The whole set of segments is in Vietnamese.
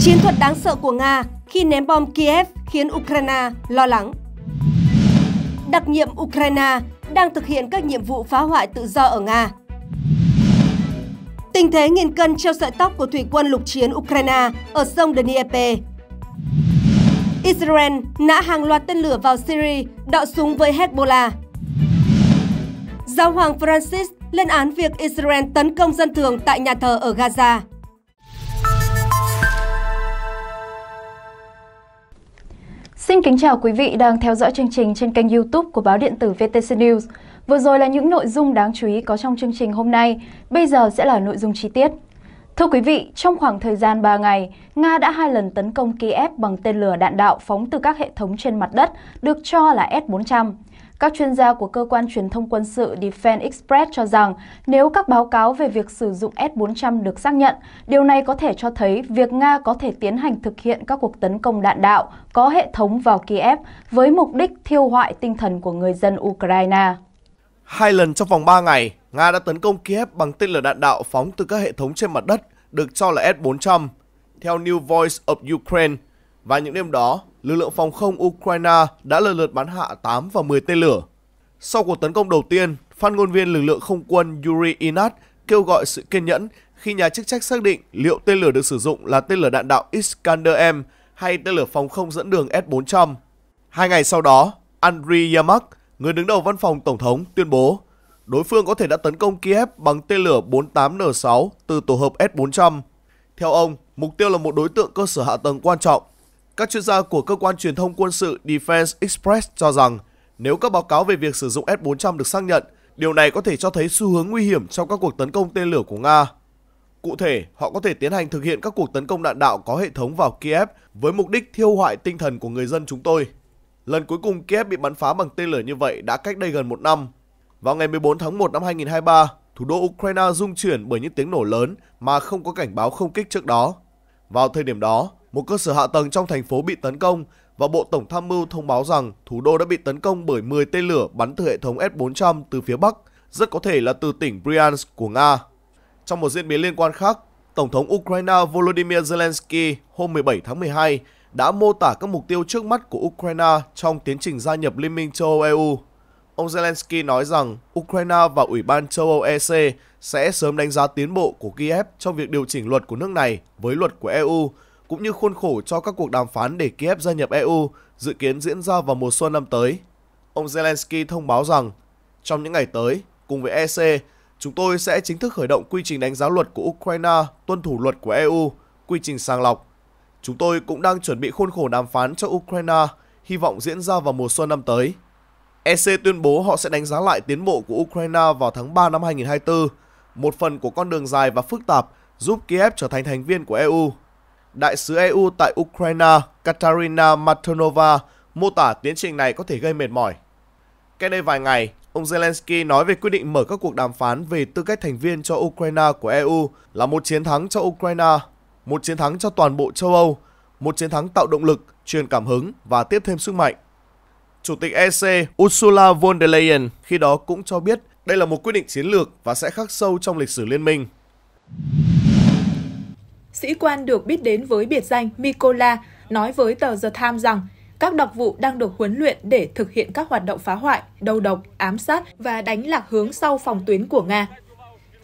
Chiến thuật đáng sợ của Nga khi ném bom Kiev khiến Ukraine lo lắng. Đặc nhiệm Ukraine đang thực hiện các nhiệm vụ phá hoại tự do ở Nga. Tình thế nghìn cân treo sợi tóc của thủy quân lục chiến Ukraine ở sông Dnieper. Israel nã hàng loạt tên lửa vào Syria, đọ súng với Hezbollah. Giáo hoàng Francis lên án việc Israel tấn công dân thường tại nhà thờ ở Gaza. Xin kính chào quý vị đang theo dõi chương trình trên kênh youtube của báo điện tử VTC News. Vừa rồi là những nội dung đáng chú ý có trong chương trình hôm nay, bây giờ sẽ là nội dung chi tiết. Thưa quý vị, trong khoảng thời gian 3 ngày, Nga đã hai lần tấn công Kiev bằng tên lửa đạn đạo phóng từ các hệ thống trên mặt đất, được cho là S-400. Các chuyên gia của cơ quan truyền thông quân sự Defense Express cho rằng nếu các báo cáo về việc sử dụng S-400 được xác nhận, điều này có thể cho thấy việc Nga có thể tiến hành thực hiện các cuộc tấn công đạn đạo có hệ thống vào Kiev với mục đích thiêu hoại tinh thần của người dân Ukraine. Hai lần trong vòng 3 ngày, Nga đã tấn công Kiev bằng tên lửa đạn đạo phóng từ các hệ thống trên mặt đất được cho là S-400, theo New Voice of Ukraine. Và những đêm đó, lực lượng phòng không Ukraine đã lần lượt bắn hạ 8 và 10 tên lửa. Sau cuộc tấn công đầu tiên, phát ngôn viên lực lượng không quân Yuri Inat kêu gọi sự kiên nhẫn khi nhà chức trách xác định liệu tên lửa được sử dụng là tên lửa đạn đạo Iskander-M hay tên lửa phòng không dẫn đường S-400. Hai ngày sau đó, Andriy Yamak, người đứng đầu văn phòng Tổng thống, tuyên bố đối phương có thể đã tấn công Kiev bằng tên lửa 48N6 từ tổ hợp S-400. Theo ông, mục tiêu là một đối tượng cơ sở hạ tầng quan trọng các chuyên gia của cơ quan truyền thông quân sự Defense Express cho rằng nếu các báo cáo về việc sử dụng S-400 được xác nhận, điều này có thể cho thấy xu hướng nguy hiểm trong các cuộc tấn công tên lửa của Nga. Cụ thể, họ có thể tiến hành thực hiện các cuộc tấn công đạn đạo có hệ thống vào Kiev với mục đích thiêu hoại tinh thần của người dân chúng tôi. Lần cuối cùng Kiev bị bắn phá bằng tên lửa như vậy đã cách đây gần một năm. Vào ngày 14 tháng 1 năm 2023, thủ đô Ukraine rung chuyển bởi những tiếng nổ lớn mà không có cảnh báo không kích trước đó. Vào thời điểm đó, một cơ sở hạ tầng trong thành phố bị tấn công và Bộ Tổng tham mưu thông báo rằng thủ đô đã bị tấn công bởi 10 tên lửa bắn từ hệ thống S-400 từ phía Bắc, rất có thể là từ tỉnh Bryansk của Nga. Trong một diễn biến liên quan khác, Tổng thống Ukraine Volodymyr Zelensky hôm 17 tháng 12 đã mô tả các mục tiêu trước mắt của Ukraine trong tiến trình gia nhập Liên minh châu Âu-EU. Ông Zelensky nói rằng Ukraine và Ủy ban châu Âu EC sẽ sớm đánh giá tiến bộ của Kiev trong việc điều chỉnh luật của nước này với luật của EU cũng như khuôn khổ cho các cuộc đàm phán để Kiev gia nhập EU dự kiến diễn ra vào mùa xuân năm tới. Ông Zelensky thông báo rằng, trong những ngày tới, cùng với EC, chúng tôi sẽ chính thức khởi động quy trình đánh giá luật của Ukraine tuân thủ luật của EU, quy trình sàng lọc. Chúng tôi cũng đang chuẩn bị khuôn khổ đàm phán cho Ukraine, hy vọng diễn ra vào mùa xuân năm tới. EC tuyên bố họ sẽ đánh giá lại tiến bộ của Ukraine vào tháng 3 năm 2024, một phần của con đường dài và phức tạp giúp Kiev trở thành thành viên của EU. Đại sứ EU tại Ukraine Katarina Maternova mô tả tiến trình này có thể gây mệt mỏi. Cách đây vài ngày, ông Zelensky nói về quyết định mở các cuộc đàm phán về tư cách thành viên cho Ukraine của EU là một chiến thắng cho Ukraine, một chiến thắng cho toàn bộ châu Âu, một chiến thắng tạo động lực, truyền cảm hứng và tiếp thêm sức mạnh. Chủ tịch EC Ursula von der Leyen khi đó cũng cho biết đây là một quyết định chiến lược và sẽ khắc sâu trong lịch sử liên minh sĩ quan được biết đến với biệt danh Mikola, nói với tờ The Times rằng các đặc vụ đang được huấn luyện để thực hiện các hoạt động phá hoại, đầu độc, ám sát và đánh lạc hướng sau phòng tuyến của Nga.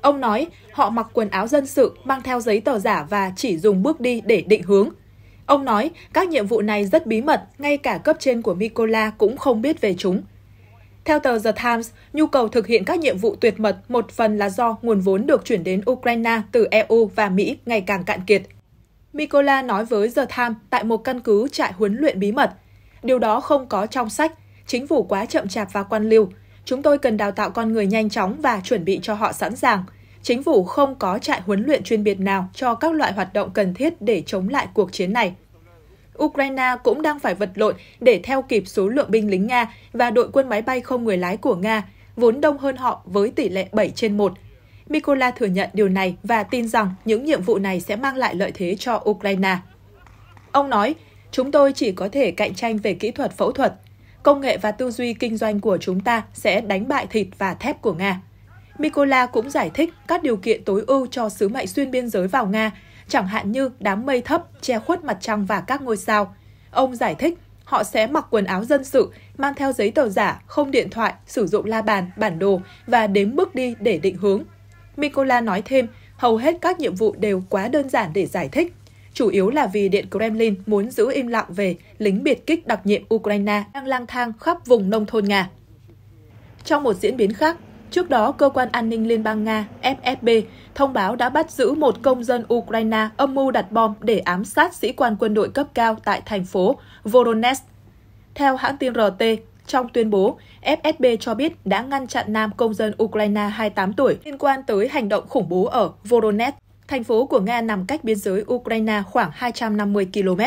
Ông nói họ mặc quần áo dân sự, mang theo giấy tờ giả và chỉ dùng bước đi để định hướng. Ông nói các nhiệm vụ này rất bí mật, ngay cả cấp trên của Mikola cũng không biết về chúng. Theo tờ The Times, nhu cầu thực hiện các nhiệm vụ tuyệt mật một phần là do nguồn vốn được chuyển đến Ukraine từ EU và Mỹ ngày càng cạn kiệt. Mikola nói với The Times tại một căn cứ trại huấn luyện bí mật. Điều đó không có trong sách, chính phủ quá chậm chạp và quan liêu. Chúng tôi cần đào tạo con người nhanh chóng và chuẩn bị cho họ sẵn sàng. Chính phủ không có trại huấn luyện chuyên biệt nào cho các loại hoạt động cần thiết để chống lại cuộc chiến này. Ukraine cũng đang phải vật lộn để theo kịp số lượng binh lính Nga và đội quân máy bay không người lái của Nga, vốn đông hơn họ với tỷ lệ 7 trên 1. Mikola thừa nhận điều này và tin rằng những nhiệm vụ này sẽ mang lại lợi thế cho Ukraine. Ông nói, chúng tôi chỉ có thể cạnh tranh về kỹ thuật phẫu thuật. Công nghệ và tư duy kinh doanh của chúng ta sẽ đánh bại thịt và thép của Nga. Mikola cũng giải thích các điều kiện tối ưu cho sứ mệnh xuyên biên giới vào Nga chẳng hạn như đám mây thấp che khuất mặt trăng và các ngôi sao. Ông giải thích họ sẽ mặc quần áo dân sự, mang theo giấy tờ giả, không điện thoại, sử dụng la bàn, bản đồ và đếm bước đi để định hướng. Mikola nói thêm, hầu hết các nhiệm vụ đều quá đơn giản để giải thích, chủ yếu là vì Điện Kremlin muốn giữ im lặng về lính biệt kích đặc nhiệm Ukraine đang lang thang khắp vùng nông thôn Nga. Trong một diễn biến khác, Trước đó, Cơ quan An ninh Liên bang Nga FSB thông báo đã bắt giữ một công dân Ukraine âm mưu đặt bom để ám sát sĩ quan quân đội cấp cao tại thành phố Voronezh. Theo hãng tin RT, trong tuyên bố, FSB cho biết đã ngăn chặn nam công dân Ukraine 28 tuổi liên quan tới hành động khủng bố ở Voronezh, thành phố của Nga nằm cách biên giới Ukraine khoảng 250 km.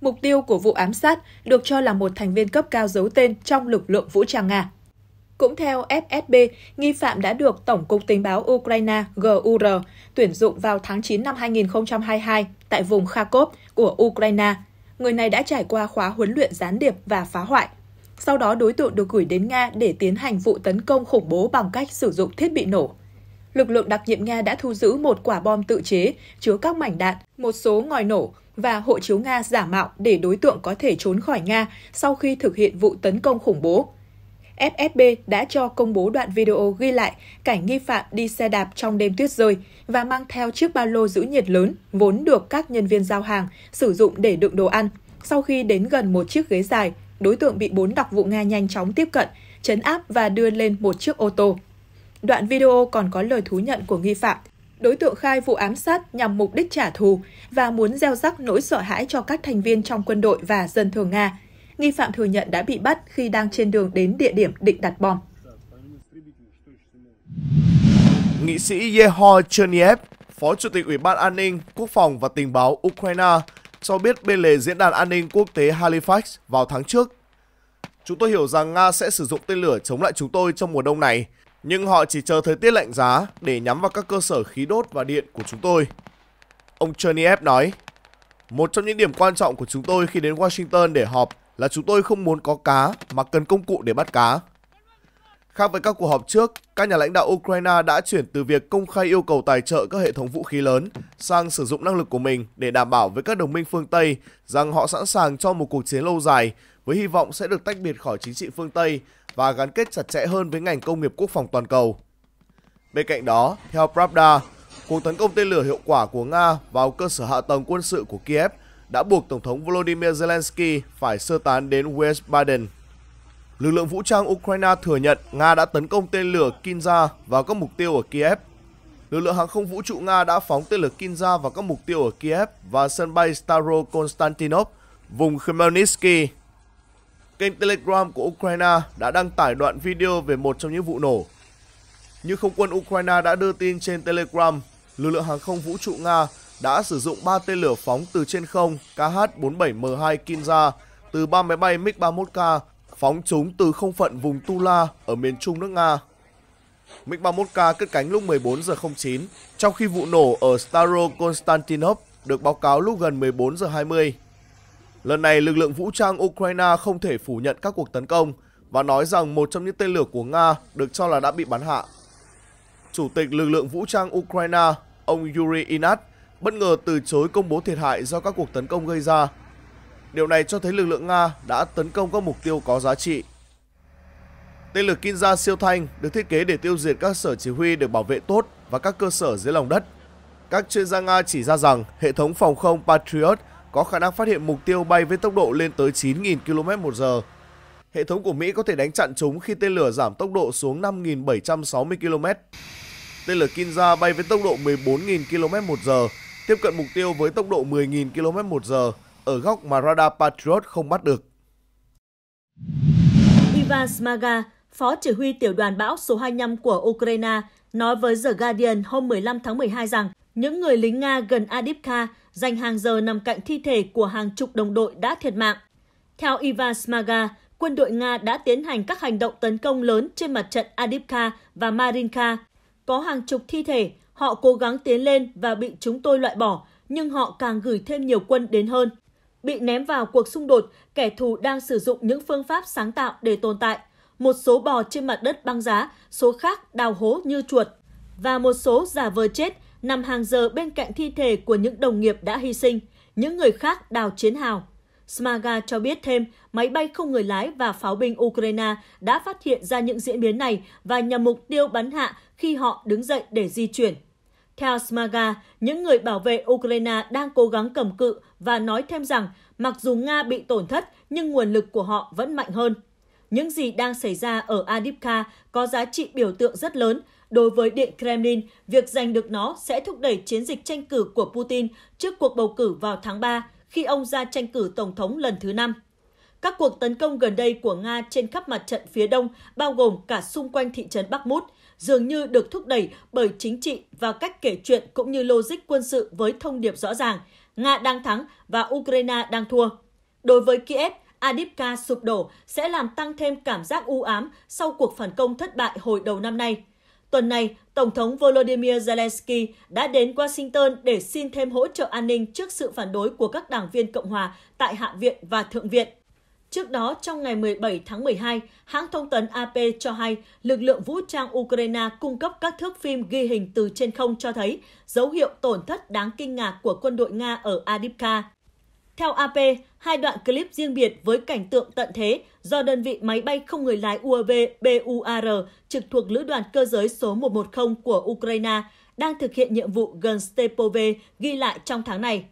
Mục tiêu của vụ ám sát được cho là một thành viên cấp cao giấu tên trong lực lượng vũ trang Nga. Cũng theo FSB, nghi phạm đã được Tổng cục Tình báo Ukraine GUR tuyển dụng vào tháng 9 năm 2022 tại vùng Kharkov của Ukraine. Người này đã trải qua khóa huấn luyện gián điệp và phá hoại. Sau đó đối tượng được gửi đến Nga để tiến hành vụ tấn công khủng bố bằng cách sử dụng thiết bị nổ. Lực lượng đặc nhiệm Nga đã thu giữ một quả bom tự chế chứa các mảnh đạn, một số ngòi nổ và hộ chiếu Nga giả mạo để đối tượng có thể trốn khỏi Nga sau khi thực hiện vụ tấn công khủng bố. FFB đã cho công bố đoạn video ghi lại cảnh nghi phạm đi xe đạp trong đêm tuyết rơi và mang theo chiếc ba lô giữ nhiệt lớn vốn được các nhân viên giao hàng sử dụng để đựng đồ ăn. Sau khi đến gần một chiếc ghế dài, đối tượng bị bốn đặc vụ Nga nhanh chóng tiếp cận, chấn áp và đưa lên một chiếc ô tô. Đoạn video còn có lời thú nhận của nghi phạm. Đối tượng khai vụ ám sát nhằm mục đích trả thù và muốn gieo rắc nỗi sợ hãi cho các thành viên trong quân đội và dân thường Nga. Nghi phạm thừa nhận đã bị bắt khi đang trên đường đến địa điểm định đặt bom. Nghị sĩ Yehor Cherniev, Phó Chủ tịch Ủy ban An ninh, Quốc phòng và Tình báo Ukraine, cho biết bên lề Diễn đàn An ninh Quốc tế Halifax vào tháng trước. Chúng tôi hiểu rằng Nga sẽ sử dụng tên lửa chống lại chúng tôi trong mùa đông này, nhưng họ chỉ chờ thời tiết lạnh giá để nhắm vào các cơ sở khí đốt và điện của chúng tôi. Ông Cherniev nói, một trong những điểm quan trọng của chúng tôi khi đến Washington để họp là chúng tôi không muốn có cá mà cần công cụ để bắt cá. Khác với các cuộc họp trước, các nhà lãnh đạo Ukraine đã chuyển từ việc công khai yêu cầu tài trợ các hệ thống vũ khí lớn sang sử dụng năng lực của mình để đảm bảo với các đồng minh phương Tây rằng họ sẵn sàng cho một cuộc chiến lâu dài với hy vọng sẽ được tách biệt khỏi chính trị phương Tây và gắn kết chặt chẽ hơn với ngành công nghiệp quốc phòng toàn cầu. Bên cạnh đó, theo Pravda, cuộc tấn công tên lửa hiệu quả của Nga vào cơ sở hạ tầng quân sự của Kiev – đã buộc Tổng thống Volodymyr Zelensky phải sơ tán đến West Baden. Lực lượng vũ trang Ukraine thừa nhận Nga đã tấn công tên lửa Kinza vào các mục tiêu ở Kiev. Lực lượng hàng không vũ trụ Nga đã phóng tên lửa Kinza vào các mục tiêu ở Kiev và sân bay Staro Konstantinov, vùng Khmelnytsky. Kênh Telegram của Ukraine đã đăng tải đoạn video về một trong những vụ nổ. Như không quân Ukraine đã đưa tin trên Telegram, lực lượng hàng không vũ trụ Nga đã sử dụng 3 tên lửa phóng từ trên không KH-47M2 Kinza từ 3 máy bay MiG-31K phóng chúng từ không phận vùng Tula ở miền trung nước Nga. MiG-31K cất cánh lúc 14 giờ 09, trong khi vụ nổ ở Staro Konstantinov được báo cáo lúc gần 14 giờ 20. Lần này, lực lượng vũ trang Ukraine không thể phủ nhận các cuộc tấn công và nói rằng một trong những tên lửa của Nga được cho là đã bị bắn hạ. Chủ tịch lực lượng vũ trang Ukraine, ông Yuri Inat, bất ngờ từ chối công bố thiệt hại do các cuộc tấn công gây ra. Điều này cho thấy lực lượng Nga đã tấn công các mục tiêu có giá trị. Tên lửa Kinza siêu thanh được thiết kế để tiêu diệt các sở chỉ huy được bảo vệ tốt và các cơ sở dưới lòng đất. Các chuyên gia Nga chỉ ra rằng hệ thống phòng không Patriot có khả năng phát hiện mục tiêu bay với tốc độ lên tới 9.000 km h Hệ thống của Mỹ có thể đánh chặn chúng khi tên lửa giảm tốc độ xuống 5.760 km. Tên lửa Kinza bay với tốc độ 14.000 km h tiếp cận mục tiêu với tốc độ 10.000 km một giờ ở góc mà radar Patriot không bắt được. Ivan Smaga, phó chỉ huy tiểu đoàn bão số 25 của Ukraine, nói với The Guardian hôm 15 tháng 12 rằng những người lính Nga gần Adipka dành hàng giờ nằm cạnh thi thể của hàng chục đồng đội đã thiệt mạng. Theo Ivan Smaga, quân đội Nga đã tiến hành các hành động tấn công lớn trên mặt trận Adipka và Marinka. Có hàng chục thi thể Họ cố gắng tiến lên và bị chúng tôi loại bỏ, nhưng họ càng gửi thêm nhiều quân đến hơn. Bị ném vào cuộc xung đột, kẻ thù đang sử dụng những phương pháp sáng tạo để tồn tại. Một số bò trên mặt đất băng giá, số khác đào hố như chuột. Và một số giả vờ chết, nằm hàng giờ bên cạnh thi thể của những đồng nghiệp đã hy sinh. Những người khác đào chiến hào. Smaga cho biết thêm, máy bay không người lái và pháo binh Ukraine đã phát hiện ra những diễn biến này và nhằm mục tiêu bắn hạ khi họ đứng dậy để di chuyển. Theo Smaga, những người bảo vệ Ukraine đang cố gắng cầm cự và nói thêm rằng mặc dù Nga bị tổn thất nhưng nguồn lực của họ vẫn mạnh hơn. Những gì đang xảy ra ở Adipka có giá trị biểu tượng rất lớn. Đối với Điện Kremlin, việc giành được nó sẽ thúc đẩy chiến dịch tranh cử của Putin trước cuộc bầu cử vào tháng 3 khi ông ra tranh cử Tổng thống lần thứ 5. Các cuộc tấn công gần đây của Nga trên khắp mặt trận phía đông, bao gồm cả xung quanh thị trấn Bakhmut – dường như được thúc đẩy bởi chính trị và cách kể chuyện cũng như logic quân sự với thông điệp rõ ràng Nga đang thắng và Ukraine đang thua. Đối với Kiev, Adipka sụp đổ sẽ làm tăng thêm cảm giác u ám sau cuộc phản công thất bại hồi đầu năm nay. Tuần này, Tổng thống Volodymyr Zelensky đã đến Washington để xin thêm hỗ trợ an ninh trước sự phản đối của các đảng viên Cộng hòa tại Hạ viện và Thượng viện. Trước đó, trong ngày 17 tháng 12, hãng thông tấn AP cho hay lực lượng vũ trang Ukraine cung cấp các thước phim ghi hình từ trên không cho thấy dấu hiệu tổn thất đáng kinh ngạc của quân đội Nga ở Adipka. Theo AP, hai đoạn clip riêng biệt với cảnh tượng tận thế do đơn vị máy bay không người lái UAV BUAR trực thuộc Lữ đoàn Cơ giới số 110 của Ukraine đang thực hiện nhiệm vụ gần Stepove ghi lại trong tháng này.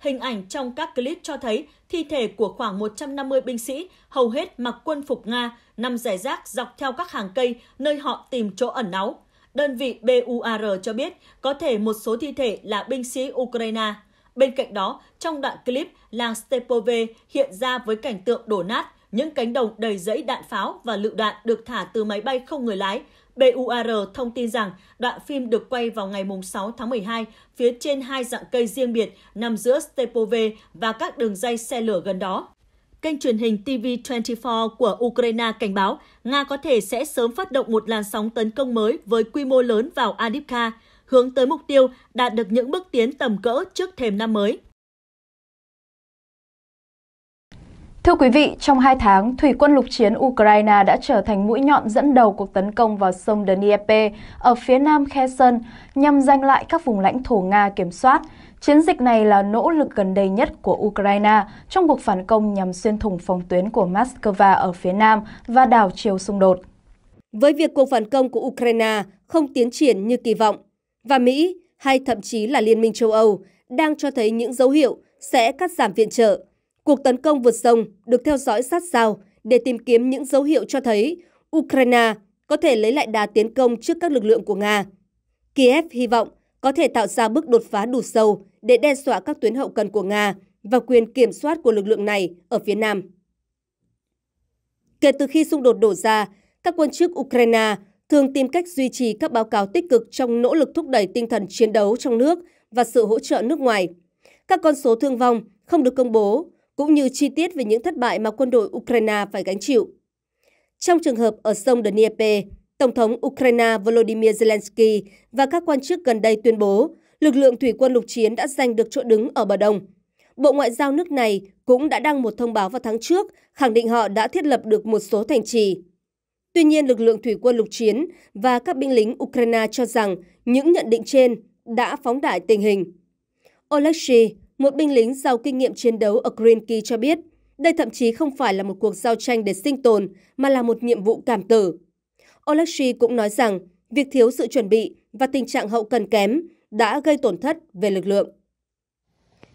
Hình ảnh trong các clip cho thấy thi thể của khoảng 150 binh sĩ, hầu hết mặc quân phục Nga, nằm rải rác dọc theo các hàng cây nơi họ tìm chỗ ẩn náu. Đơn vị BUAR cho biết có thể một số thi thể là binh sĩ Ukraine. Bên cạnh đó, trong đoạn clip, làng Stepove hiện ra với cảnh tượng đổ nát, những cánh đồng đầy rẫy đạn pháo và lựu đạn được thả từ máy bay không người lái, BUR thông tin rằng đoạn phim được quay vào ngày 6 tháng 12 phía trên hai dạng cây riêng biệt nằm giữa Stepove và các đường dây xe lửa gần đó. Kênh truyền hình TV24 của Ukraine cảnh báo Nga có thể sẽ sớm phát động một làn sóng tấn công mới với quy mô lớn vào Adipka, hướng tới mục tiêu đạt được những bước tiến tầm cỡ trước thềm năm mới. Thưa quý vị, trong 2 tháng, thủy quân lục chiến Ukraine đã trở thành mũi nhọn dẫn đầu cuộc tấn công vào sông Dnieper ở phía nam Kherson nhằm giành lại các vùng lãnh thổ Nga kiểm soát. Chiến dịch này là nỗ lực gần đây nhất của Ukraine trong cuộc phản công nhằm xuyên thủng phòng tuyến của Moscow ở phía nam và đảo chiều xung đột. Với việc cuộc phản công của Ukraine không tiến triển như kỳ vọng, và Mỹ hay thậm chí là Liên minh châu Âu đang cho thấy những dấu hiệu sẽ cắt giảm viện trợ Cuộc tấn công vượt sông được theo dõi sát sao để tìm kiếm những dấu hiệu cho thấy Ukraine có thể lấy lại đà tiến công trước các lực lượng của Nga. Kiev hy vọng có thể tạo ra bước đột phá đủ sâu để đe dọa các tuyến hậu cần của Nga và quyền kiểm soát của lực lượng này ở phía Nam. Kể từ khi xung đột đổ ra, các quân chức Ukraine thường tìm cách duy trì các báo cáo tích cực trong nỗ lực thúc đẩy tinh thần chiến đấu trong nước và sự hỗ trợ nước ngoài. Các con số thương vong không được công bố, cũng như chi tiết về những thất bại mà quân đội Ukraine phải gánh chịu. Trong trường hợp ở sông Dnieper, Tổng thống Ukraine Volodymyr Zelensky và các quan chức gần đây tuyên bố lực lượng thủy quân lục chiến đã giành được chỗ đứng ở bờ đông. Bộ Ngoại giao nước này cũng đã đăng một thông báo vào tháng trước khẳng định họ đã thiết lập được một số thành trì. Tuy nhiên, lực lượng thủy quân lục chiến và các binh lính Ukraine cho rằng những nhận định trên đã phóng đại tình hình. Oleksiy một binh lính giàu kinh nghiệm chiến đấu ở Green Key cho biết, đây thậm chí không phải là một cuộc giao tranh để sinh tồn, mà là một nhiệm vụ cảm tử. Oleksy cũng nói rằng, việc thiếu sự chuẩn bị và tình trạng hậu cần kém đã gây tổn thất về lực lượng.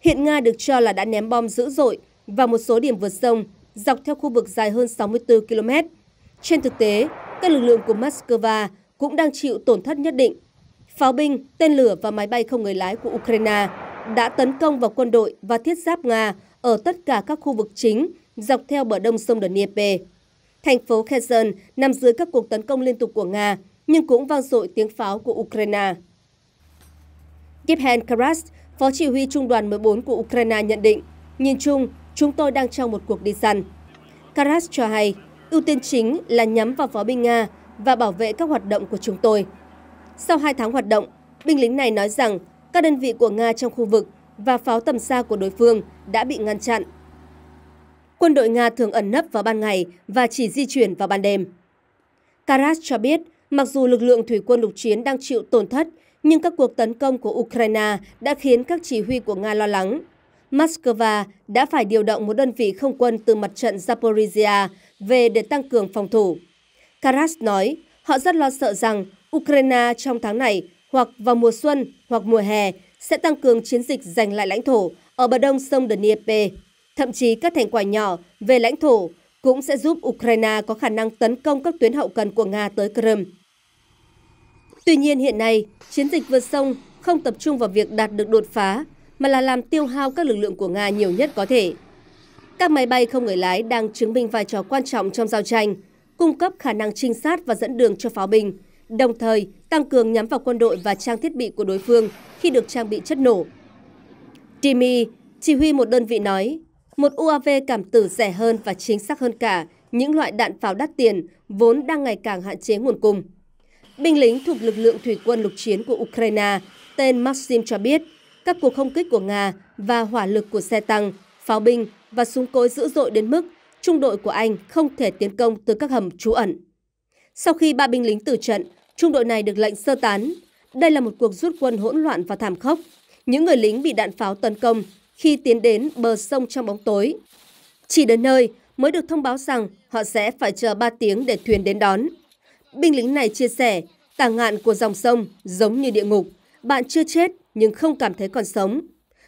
Hiện Nga được cho là đã ném bom dữ dội vào một số điểm vượt sông dọc theo khu vực dài hơn 64 km. Trên thực tế, các lực lượng của Moscow cũng đang chịu tổn thất nhất định. Pháo binh, tên lửa và máy bay không người lái của Ukraine đã tấn công vào quân đội và thiết giáp Nga ở tất cả các khu vực chính dọc theo bờ đông sông Đờ Dnieper. Thành phố Kherson nằm dưới các cuộc tấn công liên tục của Nga, nhưng cũng vang dội tiếng pháo của Ukraine. Yevhen Karas, Phó Chỉ huy Trung đoàn 14 của Ukraine nhận định, nhìn chung, chúng tôi đang trong một cuộc đi săn. Karas cho hay, ưu tiên chính là nhắm vào pháo binh Nga và bảo vệ các hoạt động của chúng tôi. Sau 2 tháng hoạt động, binh lính này nói rằng các đơn vị của Nga trong khu vực và pháo tầm xa của đối phương đã bị ngăn chặn. Quân đội Nga thường ẩn nấp vào ban ngày và chỉ di chuyển vào ban đêm. Karas cho biết, mặc dù lực lượng thủy quân lục chiến đang chịu tổn thất, nhưng các cuộc tấn công của Ukraine đã khiến các chỉ huy của Nga lo lắng. Moscow đã phải điều động một đơn vị không quân từ mặt trận Zaporizhia về để tăng cường phòng thủ. Karas nói, họ rất lo sợ rằng Ukraine trong tháng này hoặc vào mùa xuân hoặc mùa hè sẽ tăng cường chiến dịch giành lại lãnh thổ ở bờ đông sông Dnieper. Thậm chí các thành quả nhỏ về lãnh thổ cũng sẽ giúp Ukraine có khả năng tấn công các tuyến hậu cần của Nga tới Crimea. Tuy nhiên hiện nay, chiến dịch vượt sông không tập trung vào việc đạt được đột phá, mà là làm tiêu hao các lực lượng của Nga nhiều nhất có thể. Các máy bay không người lái đang chứng minh vai trò quan trọng trong giao tranh, cung cấp khả năng trinh sát và dẫn đường cho pháo binh, đồng thời tăng cường nhắm vào quân đội và trang thiết bị của đối phương khi được trang bị chất nổ. Jimmy, chỉ huy một đơn vị nói, một UAV cảm tử rẻ hơn và chính xác hơn cả những loại đạn pháo đắt tiền vốn đang ngày càng hạn chế nguồn cung. Binh lính thuộc lực lượng thủy quân lục chiến của Ukraine, tên Maxim cho biết, các cuộc không kích của Nga và hỏa lực của xe tăng, pháo binh và súng cối dữ dội đến mức trung đội của Anh không thể tiến công từ các hầm trú ẩn. Sau khi ba binh lính tử trận, trung đội này được lệnh sơ tán. Đây là một cuộc rút quân hỗn loạn và thảm khốc. Những người lính bị đạn pháo tấn công khi tiến đến bờ sông trong bóng tối. Chỉ đến nơi mới được thông báo rằng họ sẽ phải chờ 3 tiếng để thuyền đến đón. Binh lính này chia sẻ, tà ngạn của dòng sông giống như địa ngục. Bạn chưa chết nhưng không cảm thấy còn sống.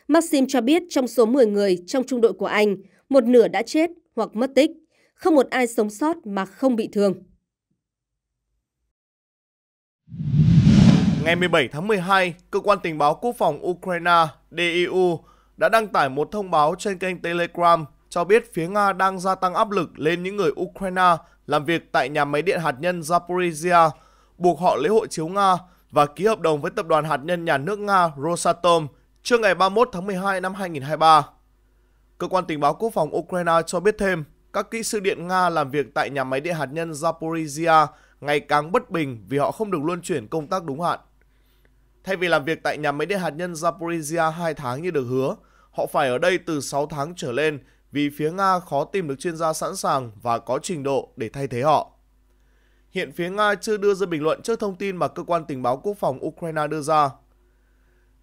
Maxim cho biết trong số 10 người trong trung đội của anh, một nửa đã chết hoặc mất tích. Không một ai sống sót mà không bị thương. Ngày 17 tháng 12, Cơ quan Tình báo Quốc phòng Ukraine DIU đã đăng tải một thông báo trên kênh Telegram cho biết phía Nga đang gia tăng áp lực lên những người Ukraine làm việc tại nhà máy điện hạt nhân Zaporizhia, buộc họ lấy hộ chiếu Nga và ký hợp đồng với tập đoàn hạt nhân nhà nước Nga Rosatom trước ngày 31 tháng 12 năm 2023. Cơ quan tình báo quốc phòng Ukraine cho biết thêm, các kỹ sư điện Nga làm việc tại nhà máy điện hạt nhân Zaporizhia ngày càng bất bình vì họ không được luân chuyển công tác đúng hạn. Thay vì làm việc tại nhà máy điện hạt nhân Zaporizhia 2 tháng như được hứa, họ phải ở đây từ 6 tháng trở lên vì phía Nga khó tìm được chuyên gia sẵn sàng và có trình độ để thay thế họ. Hiện phía Nga chưa đưa ra bình luận trước thông tin mà cơ quan tình báo quốc phòng Ukraine đưa ra.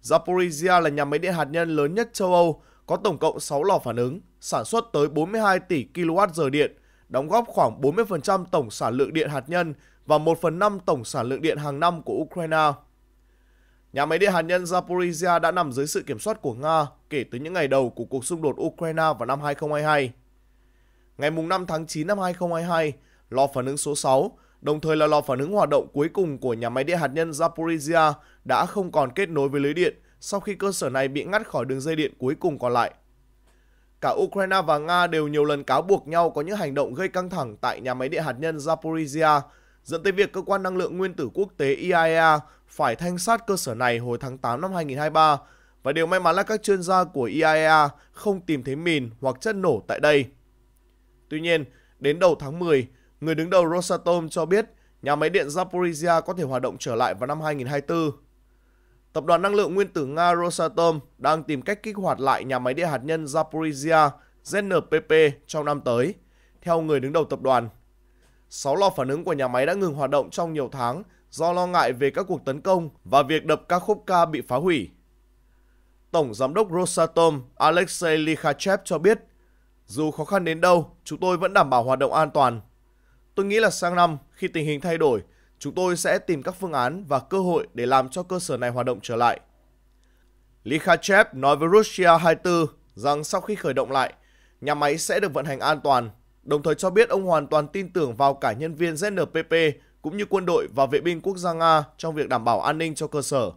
Zaporizhia là nhà máy điện hạt nhân lớn nhất châu Âu, có tổng cộng 6 lò phản ứng, sản xuất tới 42 tỷ kWh điện, đóng góp khoảng 40% tổng sản lượng điện hạt nhân và 1 phần 5 tổng sản lượng điện hàng năm của Ukraine. Nhà máy điện hạt nhân Zaporizhia đã nằm dưới sự kiểm soát của Nga kể từ những ngày đầu của cuộc xung đột Ukraine vào năm 2022. Ngày 5 tháng 9 năm 2022, lò phản ứng số 6, đồng thời là lò phản ứng hoạt động cuối cùng của nhà máy điện hạt nhân Zaporizhia đã không còn kết nối với lưới điện sau khi cơ sở này bị ngắt khỏi đường dây điện cuối cùng còn lại cả Ukraine và Nga đều nhiều lần cáo buộc nhau có những hành động gây căng thẳng tại nhà máy điện hạt nhân Zaporizhia, dẫn tới việc cơ quan năng lượng nguyên tử quốc tế IAEA e phải thanh sát cơ sở này hồi tháng 8 năm 2023 và điều may mắn là các chuyên gia của IAEA e không tìm thấy mìn hoặc chất nổ tại đây. Tuy nhiên, đến đầu tháng 10, người đứng đầu Rosatom cho biết nhà máy điện Zaporizhia có thể hoạt động trở lại vào năm 2024 Tập đoàn năng lượng nguyên tử Nga Rosatom đang tìm cách kích hoạt lại nhà máy điện hạt nhân Zaporizhia ZNPP trong năm tới, theo người đứng đầu tập đoàn. Sáu lò phản ứng của nhà máy đã ngừng hoạt động trong nhiều tháng do lo ngại về các cuộc tấn công và việc đập các ca bị phá hủy. Tổng giám đốc Rosatom Alexei Likhachev cho biết, dù khó khăn đến đâu, chúng tôi vẫn đảm bảo hoạt động an toàn. Tôi nghĩ là sang năm, khi tình hình thay đổi, Chúng tôi sẽ tìm các phương án và cơ hội để làm cho cơ sở này hoạt động trở lại. Likhachev nói với Russia 24 rằng sau khi khởi động lại, nhà máy sẽ được vận hành an toàn, đồng thời cho biết ông hoàn toàn tin tưởng vào cả nhân viên ZNPP cũng như quân đội và vệ binh quốc gia Nga trong việc đảm bảo an ninh cho cơ sở.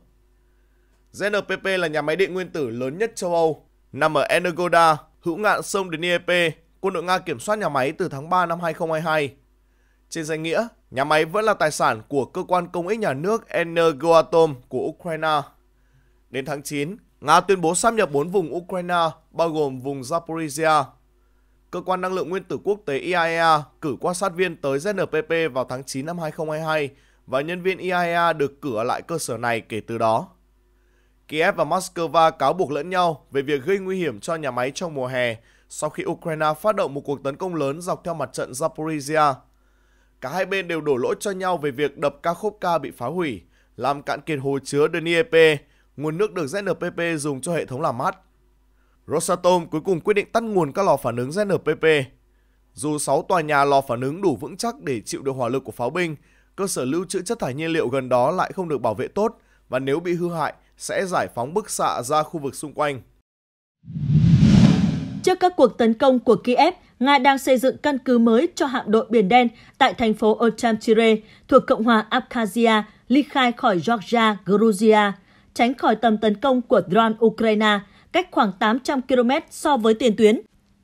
ZNPP là nhà máy điện nguyên tử lớn nhất châu Âu, nằm ở Energoda, hữu ngạn sông Dnieper. Quân đội Nga kiểm soát nhà máy từ tháng 3 năm 2022 trên danh nghĩa, nhà máy vẫn là tài sản của cơ quan công ích nhà nước Energoatom của Ukraine. Đến tháng 9, Nga tuyên bố sáp nhập 4 vùng Ukraine, bao gồm vùng Zaporizhia. Cơ quan năng lượng nguyên tử quốc tế IAEA e cử quan sát viên tới ZNPP vào tháng 9 năm 2022 và nhân viên IAEA e được cử ở lại cơ sở này kể từ đó. Kiev và Moscow cáo buộc lẫn nhau về việc gây nguy hiểm cho nhà máy trong mùa hè sau khi Ukraine phát động một cuộc tấn công lớn dọc theo mặt trận Zaporizhia Cả hai bên đều đổ lỗi cho nhau về việc đập ca khúc ca bị phá hủy, làm cạn kiệt hồ chứa DNIEP, e nguồn nước được ZNPP e dùng cho hệ thống làm mát. Rosatom cuối cùng quyết định tắt nguồn các lò phản ứng ZNPP. E Dù 6 tòa nhà lò phản ứng đủ vững chắc để chịu được hỏa lực của pháo binh, cơ sở lưu trữ chất thải nhiên liệu gần đó lại không được bảo vệ tốt và nếu bị hư hại sẽ giải phóng bức xạ ra khu vực xung quanh. Trước các cuộc tấn công của Kiev, Nga đang xây dựng căn cứ mới cho hạm đội Biển Đen tại thành phố Ochamchire thuộc Cộng hòa Abkhazia, ly khai khỏi Georgia, Georgia, tránh khỏi tầm tấn công của drone Ukraine, cách khoảng 800 km so với tiền tuyến.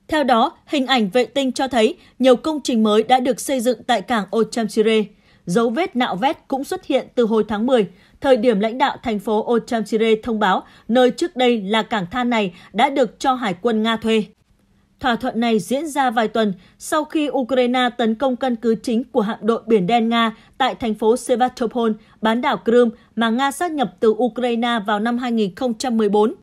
Theo đó, hình ảnh vệ tinh cho thấy nhiều công trình mới đã được xây dựng tại cảng Ochamchire. Dấu vết nạo vét cũng xuất hiện từ hồi tháng 10, thời điểm lãnh đạo thành phố Ochamchire thông báo nơi trước đây là cảng than này đã được cho Hải quân Nga thuê. Thỏa thuận này diễn ra vài tuần sau khi Ukraine tấn công căn cứ chính của hạm đội Biển Đen Nga tại thành phố Sevastopol, bán đảo Crimea mà Nga sát nhập từ Ukraine vào năm 2014.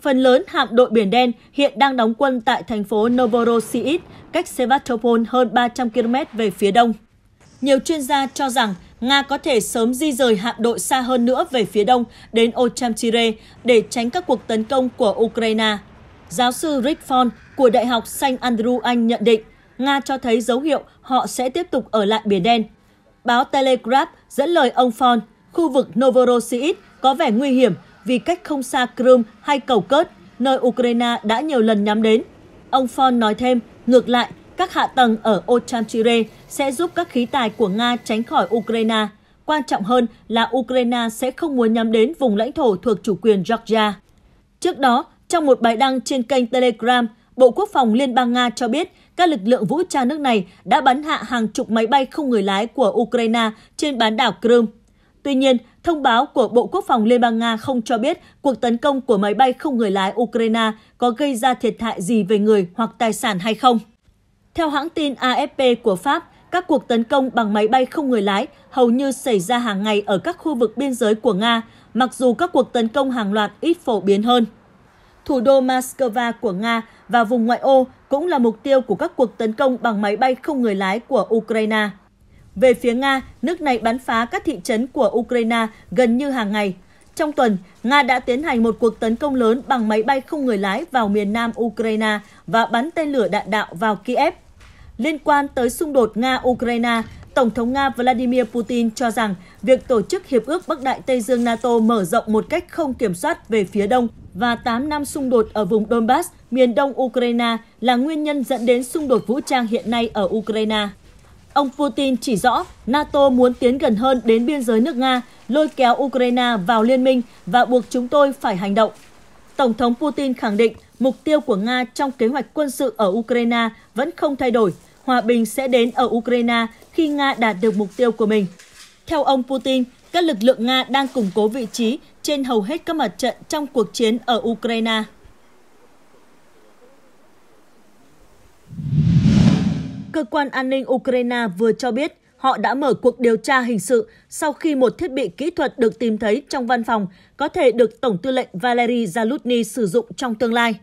Phần lớn hạm đội Biển Đen hiện đang đóng quân tại thành phố Novorossiysk, cách Sevastopol hơn 300 km về phía đông. Nhiều chuyên gia cho rằng Nga có thể sớm di rời hạm đội xa hơn nữa về phía đông đến Ochamchire để tránh các cuộc tấn công của Ukraine. Giáo sư Rick Fon của Đại học St. Andrew Anh nhận định Nga cho thấy dấu hiệu họ sẽ tiếp tục ở lại Biển Đen. Báo Telegraph dẫn lời ông Fon, khu vực Novorossiysk có vẻ nguy hiểm vì cách không xa Crimea hay Cầu Cớt, nơi Ukraine đã nhiều lần nhắm đến. Ông Fon nói thêm, ngược lại, các hạ tầng ở Ochamchire sẽ giúp các khí tài của Nga tránh khỏi Ukraine. Quan trọng hơn là Ukraine sẽ không muốn nhắm đến vùng lãnh thổ thuộc chủ quyền Georgia. Trước đó, trong một bài đăng trên kênh Telegram, Bộ Quốc phòng Liên bang Nga cho biết các lực lượng vũ trang nước này đã bắn hạ hàng chục máy bay không người lái của Ukraine trên bán đảo Crimea. Tuy nhiên, thông báo của Bộ Quốc phòng Liên bang Nga không cho biết cuộc tấn công của máy bay không người lái Ukraine có gây ra thiệt hại gì về người hoặc tài sản hay không. Theo hãng tin AFP của Pháp, các cuộc tấn công bằng máy bay không người lái hầu như xảy ra hàng ngày ở các khu vực biên giới của Nga, mặc dù các cuộc tấn công hàng loạt ít phổ biến hơn. Thủ đô Moscow của Nga và vùng ngoại ô cũng là mục tiêu của các cuộc tấn công bằng máy bay không người lái của Ukraine. Về phía Nga, nước này bắn phá các thị trấn của Ukraine gần như hàng ngày. Trong tuần, Nga đã tiến hành một cuộc tấn công lớn bằng máy bay không người lái vào miền nam Ukraine và bắn tên lửa đạn đạo vào Kiev. Liên quan tới xung đột Nga-Ukraine, Tổng thống Nga Vladimir Putin cho rằng việc tổ chức Hiệp ước Bắc Đại Tây Dương NATO mở rộng một cách không kiểm soát về phía đông và 8 năm xung đột ở vùng Donbass, miền đông Ukraine là nguyên nhân dẫn đến xung đột vũ trang hiện nay ở Ukraine. Ông Putin chỉ rõ NATO muốn tiến gần hơn đến biên giới nước Nga, lôi kéo Ukraine vào liên minh và buộc chúng tôi phải hành động. Tổng thống Putin khẳng định mục tiêu của Nga trong kế hoạch quân sự ở Ukraine vẫn không thay đổi. Hòa bình sẽ đến ở Ukraine khi Nga đạt được mục tiêu của mình. Theo ông Putin, các lực lượng Nga đang củng cố vị trí trên hầu hết các mặt trận trong cuộc chiến ở Ukraine. Cơ quan an ninh Ukraine vừa cho biết họ đã mở cuộc điều tra hình sự sau khi một thiết bị kỹ thuật được tìm thấy trong văn phòng có thể được Tổng tư lệnh Valery Zalutny sử dụng trong tương lai.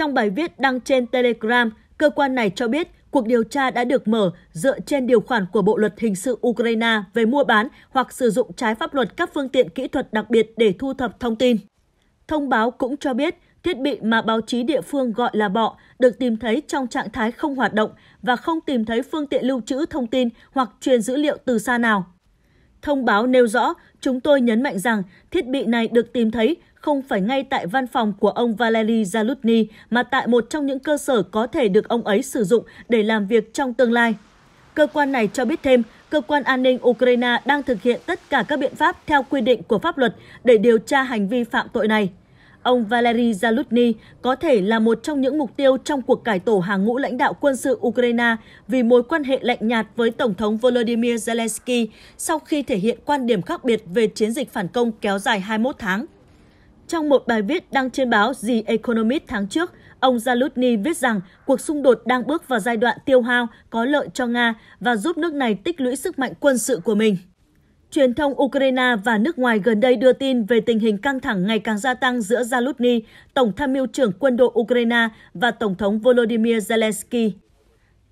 Trong bài viết đăng trên Telegram, cơ quan này cho biết cuộc điều tra đã được mở dựa trên điều khoản của Bộ luật hình sự Ukraine về mua bán hoặc sử dụng trái pháp luật các phương tiện kỹ thuật đặc biệt để thu thập thông tin. Thông báo cũng cho biết thiết bị mà báo chí địa phương gọi là bọ được tìm thấy trong trạng thái không hoạt động và không tìm thấy phương tiện lưu trữ thông tin hoặc truyền dữ liệu từ xa nào. Thông báo nêu rõ, chúng tôi nhấn mạnh rằng thiết bị này được tìm thấy không phải ngay tại văn phòng của ông Valery Zalutny mà tại một trong những cơ sở có thể được ông ấy sử dụng để làm việc trong tương lai. Cơ quan này cho biết thêm, cơ quan an ninh Ukraine đang thực hiện tất cả các biện pháp theo quy định của pháp luật để điều tra hành vi phạm tội này. Ông Valery Zalutny có thể là một trong những mục tiêu trong cuộc cải tổ hàng ngũ lãnh đạo quân sự Ukraine vì mối quan hệ lạnh nhạt với Tổng thống Volodymyr Zelensky sau khi thể hiện quan điểm khác biệt về chiến dịch phản công kéo dài 21 tháng. Trong một bài viết đăng trên báo The Economist tháng trước, ông Zalutny viết rằng cuộc xung đột đang bước vào giai đoạn tiêu hao có lợi cho Nga và giúp nước này tích lũy sức mạnh quân sự của mình. Truyền thông Ukraine và nước ngoài gần đây đưa tin về tình hình căng thẳng ngày càng gia tăng giữa Zaluzny, Tổng tham mưu trưởng quân đội Ukraine và Tổng thống Volodymyr Zelensky.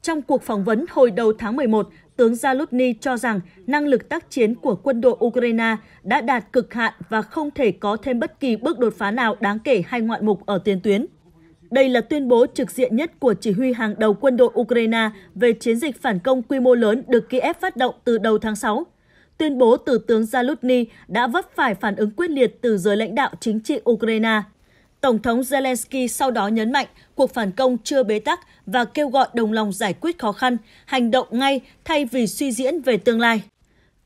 Trong cuộc phỏng vấn hồi đầu tháng 11, tướng Zaluzny cho rằng năng lực tác chiến của quân đội Ukraine đã đạt cực hạn và không thể có thêm bất kỳ bước đột phá nào đáng kể hay ngoại mục ở tiền tuyến. Đây là tuyên bố trực diện nhất của chỉ huy hàng đầu quân đội Ukraine về chiến dịch phản công quy mô lớn được Kiev phát động từ đầu tháng 6 tuyên bố từ tướng Zalutny đã vấp phải phản ứng quyết liệt từ giới lãnh đạo chính trị Ukraine. Tổng thống Zelensky sau đó nhấn mạnh cuộc phản công chưa bế tắc và kêu gọi đồng lòng giải quyết khó khăn, hành động ngay thay vì suy diễn về tương lai.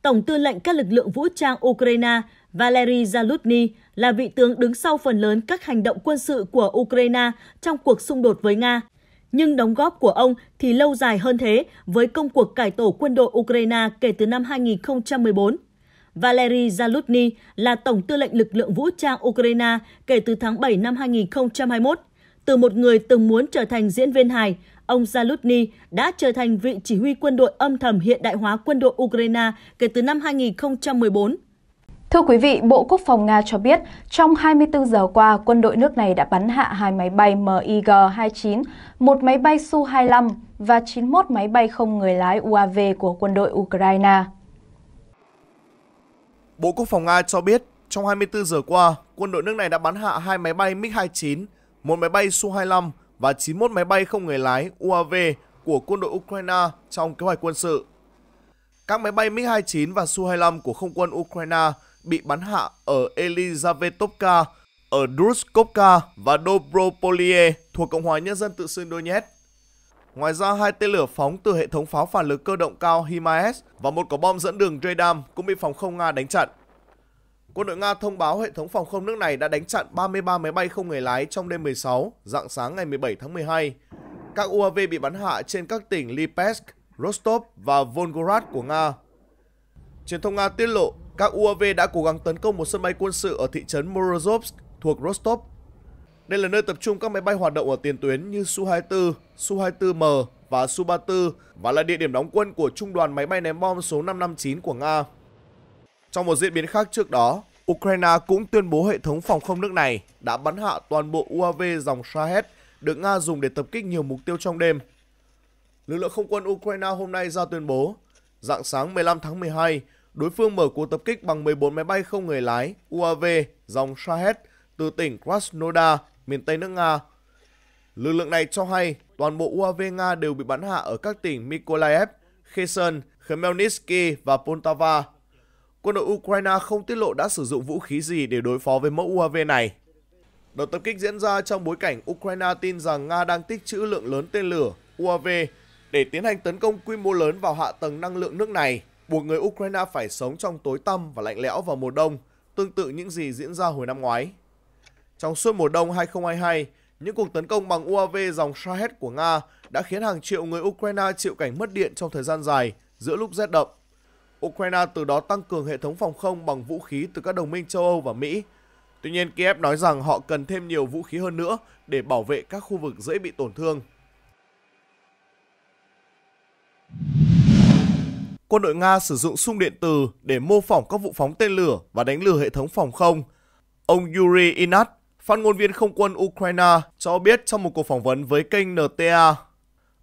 Tổng tư lệnh các lực lượng vũ trang Ukraine Valery Zalutny là vị tướng đứng sau phần lớn các hành động quân sự của Ukraine trong cuộc xung đột với Nga, nhưng đóng góp của ông thì lâu dài hơn thế với công cuộc cải tổ quân đội Ukraine kể từ năm 2014. Valery Zalutny là Tổng tư lệnh lực lượng vũ trang Ukraine kể từ tháng 7 năm 2021. Từ một người từng muốn trở thành diễn viên hài, ông Zalutny đã trở thành vị chỉ huy quân đội âm thầm hiện đại hóa quân đội Ukraine kể từ năm 2014. Thưa quý vị, Bộ Quốc phòng Nga cho biết, trong 24 giờ qua, quân đội nước này đã bắn hạ hai máy bay MiG-29, một máy bay Su-25 và 91 máy bay không người lái UAV của quân đội Ukraine. Bộ Quốc phòng Nga cho biết, trong 24 giờ qua, quân đội nước này đã bắn hạ hai máy bay MiG-29, một máy bay Su-25 và 91 máy bay không người lái UAV của quân đội Ukraine trong kế hoạch quân sự. Các máy bay MiG-29 và Su-25 của không quân Ukraine bị bắn hạ ở Elizavetovka, ở Druskovka và Dobropolie thuộc Cộng hòa Nhân dân tự xưng Donetsk. Ngoài ra, hai tên lửa phóng từ hệ thống pháo phản lực cơ động cao HIMARS và một quả bom dẫn đường Jdam cũng bị phòng không Nga đánh chặn. Quân đội Nga thông báo hệ thống phòng không nước này đã đánh chặn 33 máy bay không người lái trong đêm 16, dạng sáng ngày 17 tháng 12. Các UAV bị bắn hạ trên các tỉnh Lipetsk, Rostov và Volgograd của Nga. Truyền thông Nga tiết lộ các UAV đã cố gắng tấn công một sân bay quân sự ở thị trấn Morozovsk thuộc Rostov. Đây là nơi tập trung các máy bay hoạt động ở tiền tuyến như Su-24, Su-24M và Su-34 và là địa điểm đóng quân của trung đoàn máy bay ném bom số 559 của Nga. Trong một diễn biến khác trước đó, Ukraine cũng tuyên bố hệ thống phòng không nước này đã bắn hạ toàn bộ UAV dòng Shahed được Nga dùng để tập kích nhiều mục tiêu trong đêm. Lực lượng không quân Ukraine hôm nay ra tuyên bố, dạng sáng 15 tháng 12, Đối phương mở cuộc tập kích bằng 14 máy bay không người lái UAV dòng Shahed từ tỉnh Krasnodar, miền Tây nước Nga. Lực lượng này cho hay toàn bộ UAV Nga đều bị bắn hạ ở các tỉnh Mykolaiv, Kherson, Khmelnytsky và Poltava. Quân đội Ukraine không tiết lộ đã sử dụng vũ khí gì để đối phó với mẫu UAV này. Đợt tập kích diễn ra trong bối cảnh Ukraine tin rằng Nga đang tích trữ lượng lớn tên lửa UAV để tiến hành tấn công quy mô lớn vào hạ tầng năng lượng nước này buộc người Ukraine phải sống trong tối tăm và lạnh lẽo vào mùa đông, tương tự những gì diễn ra hồi năm ngoái. Trong suốt mùa đông 2022, những cuộc tấn công bằng UAV dòng Shahed của Nga đã khiến hàng triệu người Ukraine chịu cảnh mất điện trong thời gian dài giữa lúc rét đậm. Ukraine từ đó tăng cường hệ thống phòng không bằng vũ khí từ các đồng minh châu Âu và Mỹ. Tuy nhiên, Kiev nói rằng họ cần thêm nhiều vũ khí hơn nữa để bảo vệ các khu vực dễ bị tổn thương quân đội Nga sử dụng xung điện từ để mô phỏng các vụ phóng tên lửa và đánh lừa hệ thống phòng không. Ông Yuri Inat, phát ngôn viên không quân Ukraine, cho biết trong một cuộc phỏng vấn với kênh NTA.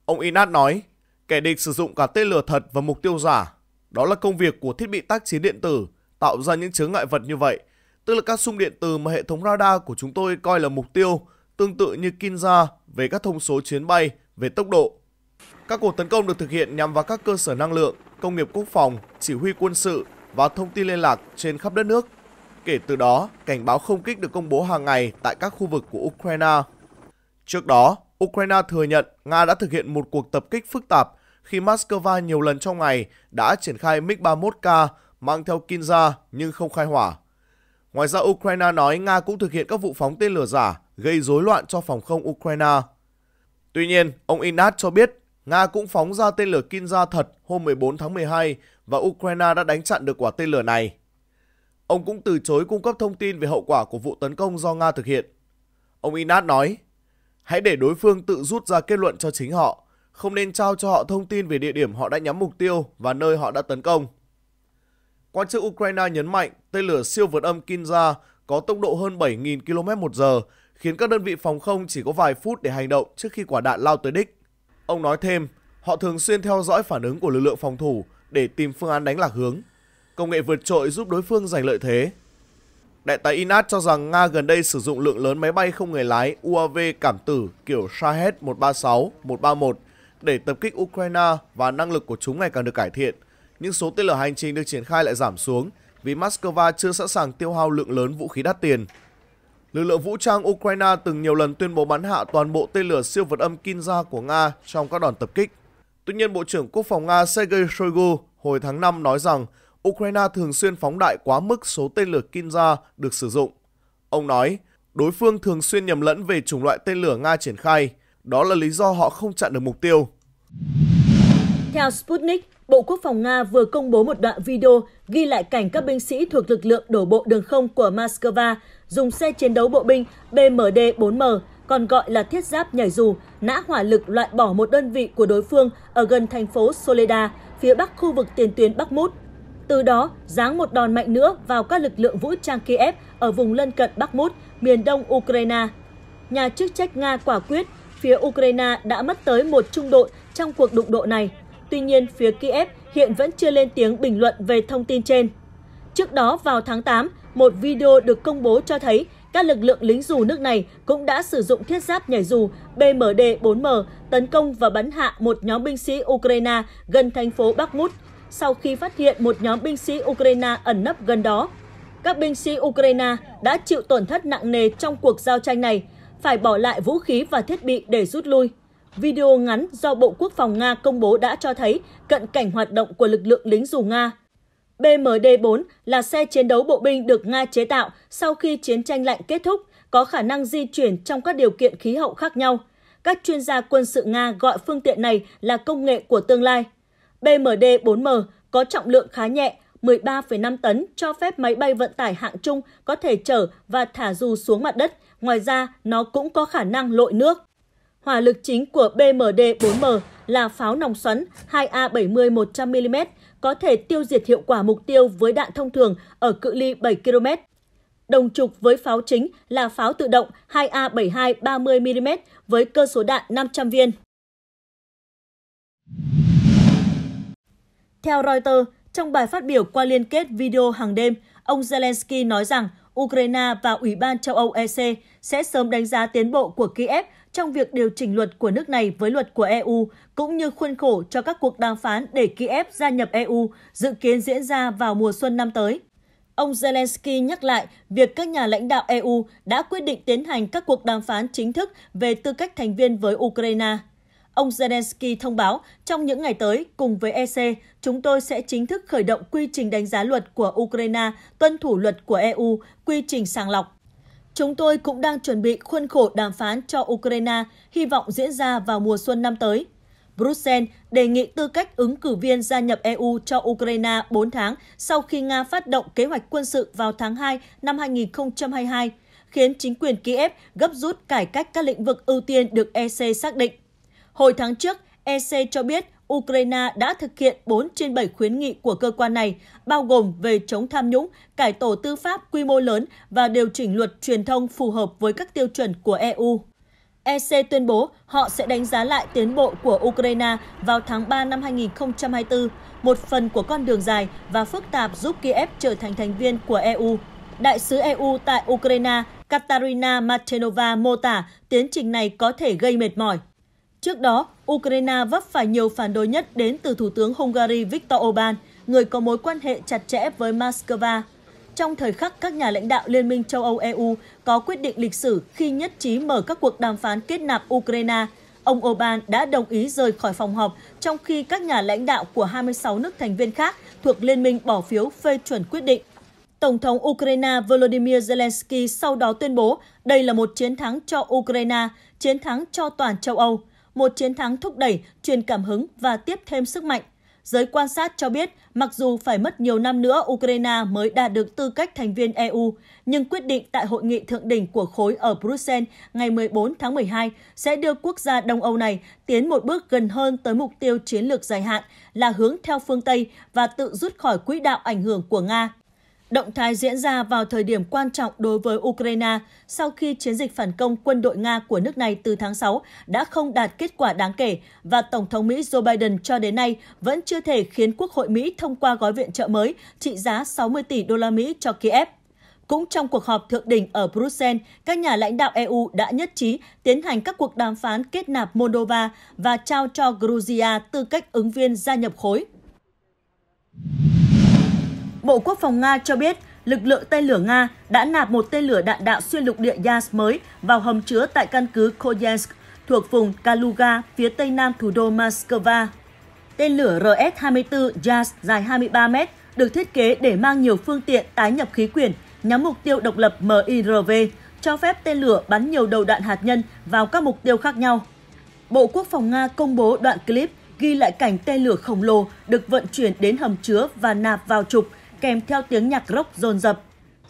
Ông Inat nói, kẻ địch sử dụng cả tên lửa thật và mục tiêu giả. Đó là công việc của thiết bị tác chiến điện tử, tạo ra những chướng ngại vật như vậy, tức là các xung điện từ mà hệ thống radar của chúng tôi coi là mục tiêu, tương tự như Kinza về các thông số chuyến bay, về tốc độ, các cuộc tấn công được thực hiện nhằm vào các cơ sở năng lượng, công nghiệp quốc phòng, chỉ huy quân sự và thông tin liên lạc trên khắp đất nước. Kể từ đó, cảnh báo không kích được công bố hàng ngày tại các khu vực của Ukraine. Trước đó, Ukraine thừa nhận Nga đã thực hiện một cuộc tập kích phức tạp khi Moscow nhiều lần trong ngày đã triển khai MiG-31K mang theo Kinza nhưng không khai hỏa. Ngoài ra, Ukraine nói Nga cũng thực hiện các vụ phóng tên lửa giả gây rối loạn cho phòng không Ukraine. Tuy nhiên, ông Inat cho biết Nga cũng phóng ra tên lửa Kinza thật hôm 14 tháng 12 và Ukraine đã đánh chặn được quả tên lửa này. Ông cũng từ chối cung cấp thông tin về hậu quả của vụ tấn công do Nga thực hiện. Ông Inat nói, hãy để đối phương tự rút ra kết luận cho chính họ, không nên trao cho họ thông tin về địa điểm họ đã nhắm mục tiêu và nơi họ đã tấn công. Quan chức Ukraine nhấn mạnh tên lửa siêu vượt âm Kinza có tốc độ hơn 7.000 km h khiến các đơn vị phòng không chỉ có vài phút để hành động trước khi quả đạn lao tới đích. Ông nói thêm, họ thường xuyên theo dõi phản ứng của lực lượng phòng thủ để tìm phương án đánh lạc hướng. Công nghệ vượt trội giúp đối phương giành lợi thế. Đại tá Inat cho rằng Nga gần đây sử dụng lượng lớn máy bay không người lái UAV cảm tử kiểu Shahed 136, 131 để tập kích Ukraine và năng lực của chúng ngày càng được cải thiện. Nhưng số tên lửa hành trình được triển khai lại giảm xuống vì Moscow chưa sẵn sàng tiêu hao lượng lớn vũ khí đắt tiền Lực lượng vũ trang Ukraine từng nhiều lần tuyên bố bắn hạ toàn bộ tên lửa siêu vật âm Kinza của Nga trong các đòn tập kích. Tuy nhiên, Bộ trưởng Quốc phòng Nga Sergei Shoigu hồi tháng 5 nói rằng Ukraine thường xuyên phóng đại quá mức số tên lửa Kinza được sử dụng. Ông nói, đối phương thường xuyên nhầm lẫn về chủng loại tên lửa Nga triển khai. Đó là lý do họ không chặn được mục tiêu. Theo Sputnik, Bộ Quốc phòng Nga vừa công bố một đoạn video ghi lại cảnh các binh sĩ thuộc lực lượng đổ bộ đường không của Moscow dùng xe chiến đấu bộ binh BMD-4M, còn gọi là thiết giáp nhảy dù, nã hỏa lực loại bỏ một đơn vị của đối phương ở gần thành phố Soledad, phía bắc khu vực tiền tuyến Bắc Mút. Từ đó, giáng một đòn mạnh nữa vào các lực lượng vũ trang Kiev ở vùng lân cận Bắc Mút, miền đông Ukraine. Nhà chức trách Nga quả quyết, phía Ukraine đã mất tới một trung đội trong cuộc đụng độ này – Tuy nhiên, phía Kiev hiện vẫn chưa lên tiếng bình luận về thông tin trên. Trước đó vào tháng 8, một video được công bố cho thấy các lực lượng lính dù nước này cũng đã sử dụng thiết giáp nhảy dù BMD-4M tấn công và bắn hạ một nhóm binh sĩ Ukraine gần thành phố Bakhmut sau khi phát hiện một nhóm binh sĩ Ukraine ẩn nấp gần đó. Các binh sĩ Ukraine đã chịu tổn thất nặng nề trong cuộc giao tranh này, phải bỏ lại vũ khí và thiết bị để rút lui. Video ngắn do Bộ Quốc phòng Nga công bố đã cho thấy cận cảnh hoạt động của lực lượng lính dù Nga. BMD-4 là xe chiến đấu bộ binh được Nga chế tạo sau khi chiến tranh lạnh kết thúc, có khả năng di chuyển trong các điều kiện khí hậu khác nhau. Các chuyên gia quân sự Nga gọi phương tiện này là công nghệ của tương lai. BMD-4M có trọng lượng khá nhẹ, 13,5 tấn cho phép máy bay vận tải hạng trung có thể chở và thả dù xuống mặt đất. Ngoài ra, nó cũng có khả năng lội nước. Hỏa lực chính của BMD-4M là pháo nòng xoắn 2A70 100mm, có thể tiêu diệt hiệu quả mục tiêu với đạn thông thường ở cự ly 7 km. Đồng trục với pháo chính là pháo tự động 2A72 30mm với cơ số đạn 500 viên. Theo Reuters, trong bài phát biểu qua liên kết video hàng đêm, ông Zelensky nói rằng Ukraine và Ủy ban châu Âu EC sẽ sớm đánh giá tiến bộ của Kiev trong việc điều chỉnh luật của nước này với luật của EU, cũng như khuôn khổ cho các cuộc đàm phán để Kiev gia nhập EU, dự kiến diễn ra vào mùa xuân năm tới. Ông Zelensky nhắc lại việc các nhà lãnh đạo EU đã quyết định tiến hành các cuộc đàm phán chính thức về tư cách thành viên với Ukraine. Ông Zelensky thông báo, trong những ngày tới, cùng với EC, chúng tôi sẽ chính thức khởi động quy trình đánh giá luật của Ukraine, tuân thủ luật của EU, quy trình sàng lọc Chúng tôi cũng đang chuẩn bị khuôn khổ đàm phán cho Ukraine, hy vọng diễn ra vào mùa xuân năm tới. Bruxelles đề nghị tư cách ứng cử viên gia nhập EU cho Ukraine 4 tháng sau khi Nga phát động kế hoạch quân sự vào tháng 2 năm 2022, khiến chính quyền Kiev gấp rút cải cách các lĩnh vực ưu tiên được EC xác định. Hồi tháng trước, EC cho biết Ukraine đã thực hiện 4 trên 7 khuyến nghị của cơ quan này, bao gồm về chống tham nhũng, cải tổ tư pháp quy mô lớn và điều chỉnh luật truyền thông phù hợp với các tiêu chuẩn của EU. EC tuyên bố họ sẽ đánh giá lại tiến bộ của Ukraine vào tháng 3 năm 2024, một phần của con đường dài và phức tạp giúp Kiev trở thành thành viên của EU. Đại sứ EU tại Ukraine Katarina Martinova mô tả tiến trình này có thể gây mệt mỏi. Trước đó, Ukraine vấp phải nhiều phản đối nhất đến từ Thủ tướng Hungary Viktor Orbán, người có mối quan hệ chặt chẽ với Moscow. Trong thời khắc các nhà lãnh đạo Liên minh châu Âu-EU có quyết định lịch sử khi nhất trí mở các cuộc đàm phán kết nạp Ukraine, ông Orbán đã đồng ý rời khỏi phòng họp trong khi các nhà lãnh đạo của 26 nước thành viên khác thuộc Liên minh bỏ phiếu phê chuẩn quyết định. Tổng thống Ukraine Volodymyr Zelensky sau đó tuyên bố đây là một chiến thắng cho Ukraine, chiến thắng cho toàn châu Âu một chiến thắng thúc đẩy, truyền cảm hứng và tiếp thêm sức mạnh. Giới quan sát cho biết, mặc dù phải mất nhiều năm nữa Ukraine mới đạt được tư cách thành viên EU, nhưng quyết định tại hội nghị thượng đỉnh của khối ở Bruxelles ngày 14 tháng 12 sẽ đưa quốc gia Đông Âu này tiến một bước gần hơn tới mục tiêu chiến lược dài hạn là hướng theo phương Tây và tự rút khỏi quỹ đạo ảnh hưởng của Nga Động thái diễn ra vào thời điểm quan trọng đối với Ukraine sau khi chiến dịch phản công quân đội Nga của nước này từ tháng 6 đã không đạt kết quả đáng kể và Tổng thống Mỹ Joe Biden cho đến nay vẫn chưa thể khiến Quốc hội Mỹ thông qua gói viện trợ mới trị giá 60 tỷ đô la Mỹ cho Kiev. Cũng trong cuộc họp thượng đỉnh ở Bruxelles, các nhà lãnh đạo EU đã nhất trí tiến hành các cuộc đàm phán kết nạp Moldova và trao cho Georgia tư cách ứng viên gia nhập khối. Bộ Quốc phòng Nga cho biết lực lượng tên lửa Nga đã nạp một tên lửa đạn đạo xuyên lục địa Yas mới vào hầm chứa tại căn cứ Koyensk thuộc vùng Kaluga phía tây nam thủ đô Moscow. Tên lửa RS-24 Yas dài 23 m được thiết kế để mang nhiều phương tiện tái nhập khí quyển nhắm mục tiêu độc lập MIRV, cho phép tên lửa bắn nhiều đầu đạn hạt nhân vào các mục tiêu khác nhau. Bộ Quốc phòng Nga công bố đoạn clip ghi lại cảnh tên lửa khổng lồ được vận chuyển đến hầm chứa và nạp vào trục kèm theo tiếng nhạc rock dồn dập.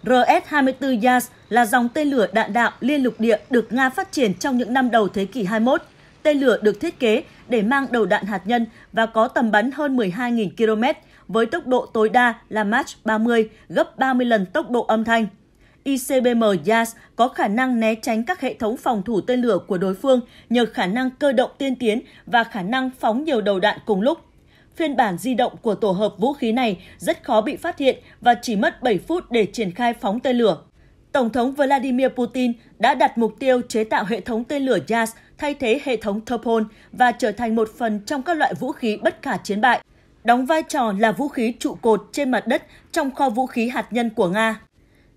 RS-24 Yas là dòng tên lửa đạn đạo liên lục địa được Nga phát triển trong những năm đầu thế kỷ 21. Tên lửa được thiết kế để mang đầu đạn hạt nhân và có tầm bắn hơn 12.000 km với tốc độ tối đa là Mach 30, gấp 30 lần tốc độ âm thanh. ICBM Yas có khả năng né tránh các hệ thống phòng thủ tên lửa của đối phương nhờ khả năng cơ động tiên tiến và khả năng phóng nhiều đầu đạn cùng lúc phiên bản di động của tổ hợp vũ khí này rất khó bị phát hiện và chỉ mất 7 phút để triển khai phóng tên lửa. Tổng thống Vladimir Putin đã đặt mục tiêu chế tạo hệ thống tên lửa Yas thay thế hệ thống Topol và trở thành một phần trong các loại vũ khí bất khả chiến bại, đóng vai trò là vũ khí trụ cột trên mặt đất trong kho vũ khí hạt nhân của Nga.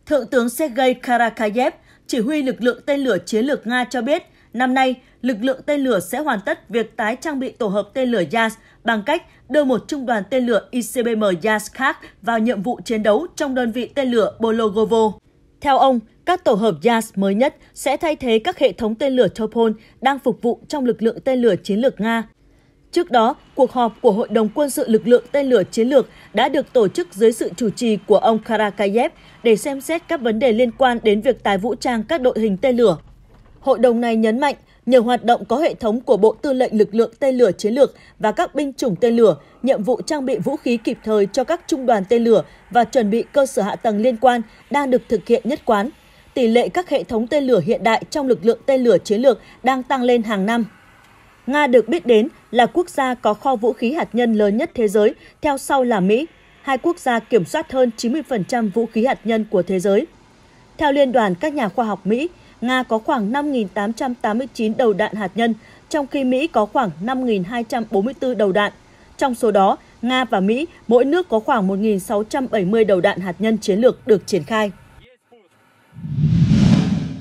Thượng tướng Sergei Karakayev, chỉ huy lực lượng tên lửa chiến lược Nga cho biết, năm nay, lực lượng tên lửa sẽ hoàn tất việc tái trang bị tổ hợp tên lửa Yas bằng cách đưa một trung đoàn tên lửa ICBM Yaskak vào nhiệm vụ chiến đấu trong đơn vị tên lửa Bologovo. Theo ông, các tổ hợp Yas mới nhất sẽ thay thế các hệ thống tên lửa Topol đang phục vụ trong lực lượng tên lửa chiến lược Nga. Trước đó, cuộc họp của Hội đồng quân sự lực lượng tên lửa chiến lược đã được tổ chức dưới sự chủ trì của ông Karakayev để xem xét các vấn đề liên quan đến việc tài vũ trang các đội hình tên lửa. Hội đồng này nhấn mạnh Nhờ hoạt động có hệ thống của Bộ Tư lệnh Lực lượng Tên lửa Chiến lược và các binh chủng tên lửa, nhiệm vụ trang bị vũ khí kịp thời cho các trung đoàn tên lửa và chuẩn bị cơ sở hạ tầng liên quan đang được thực hiện nhất quán. Tỷ lệ các hệ thống tên lửa hiện đại trong lực lượng tên lửa chiến lược đang tăng lên hàng năm. Nga được biết đến là quốc gia có kho vũ khí hạt nhân lớn nhất thế giới, theo sau là Mỹ. Hai quốc gia kiểm soát hơn 90% vũ khí hạt nhân của thế giới. Theo Liên đoàn các nhà khoa học Mỹ, Nga có khoảng 5.889 đầu đạn hạt nhân, trong khi Mỹ có khoảng 5.244 đầu đạn. Trong số đó, Nga và Mỹ mỗi nước có khoảng 1.670 đầu đạn hạt nhân chiến lược được triển khai.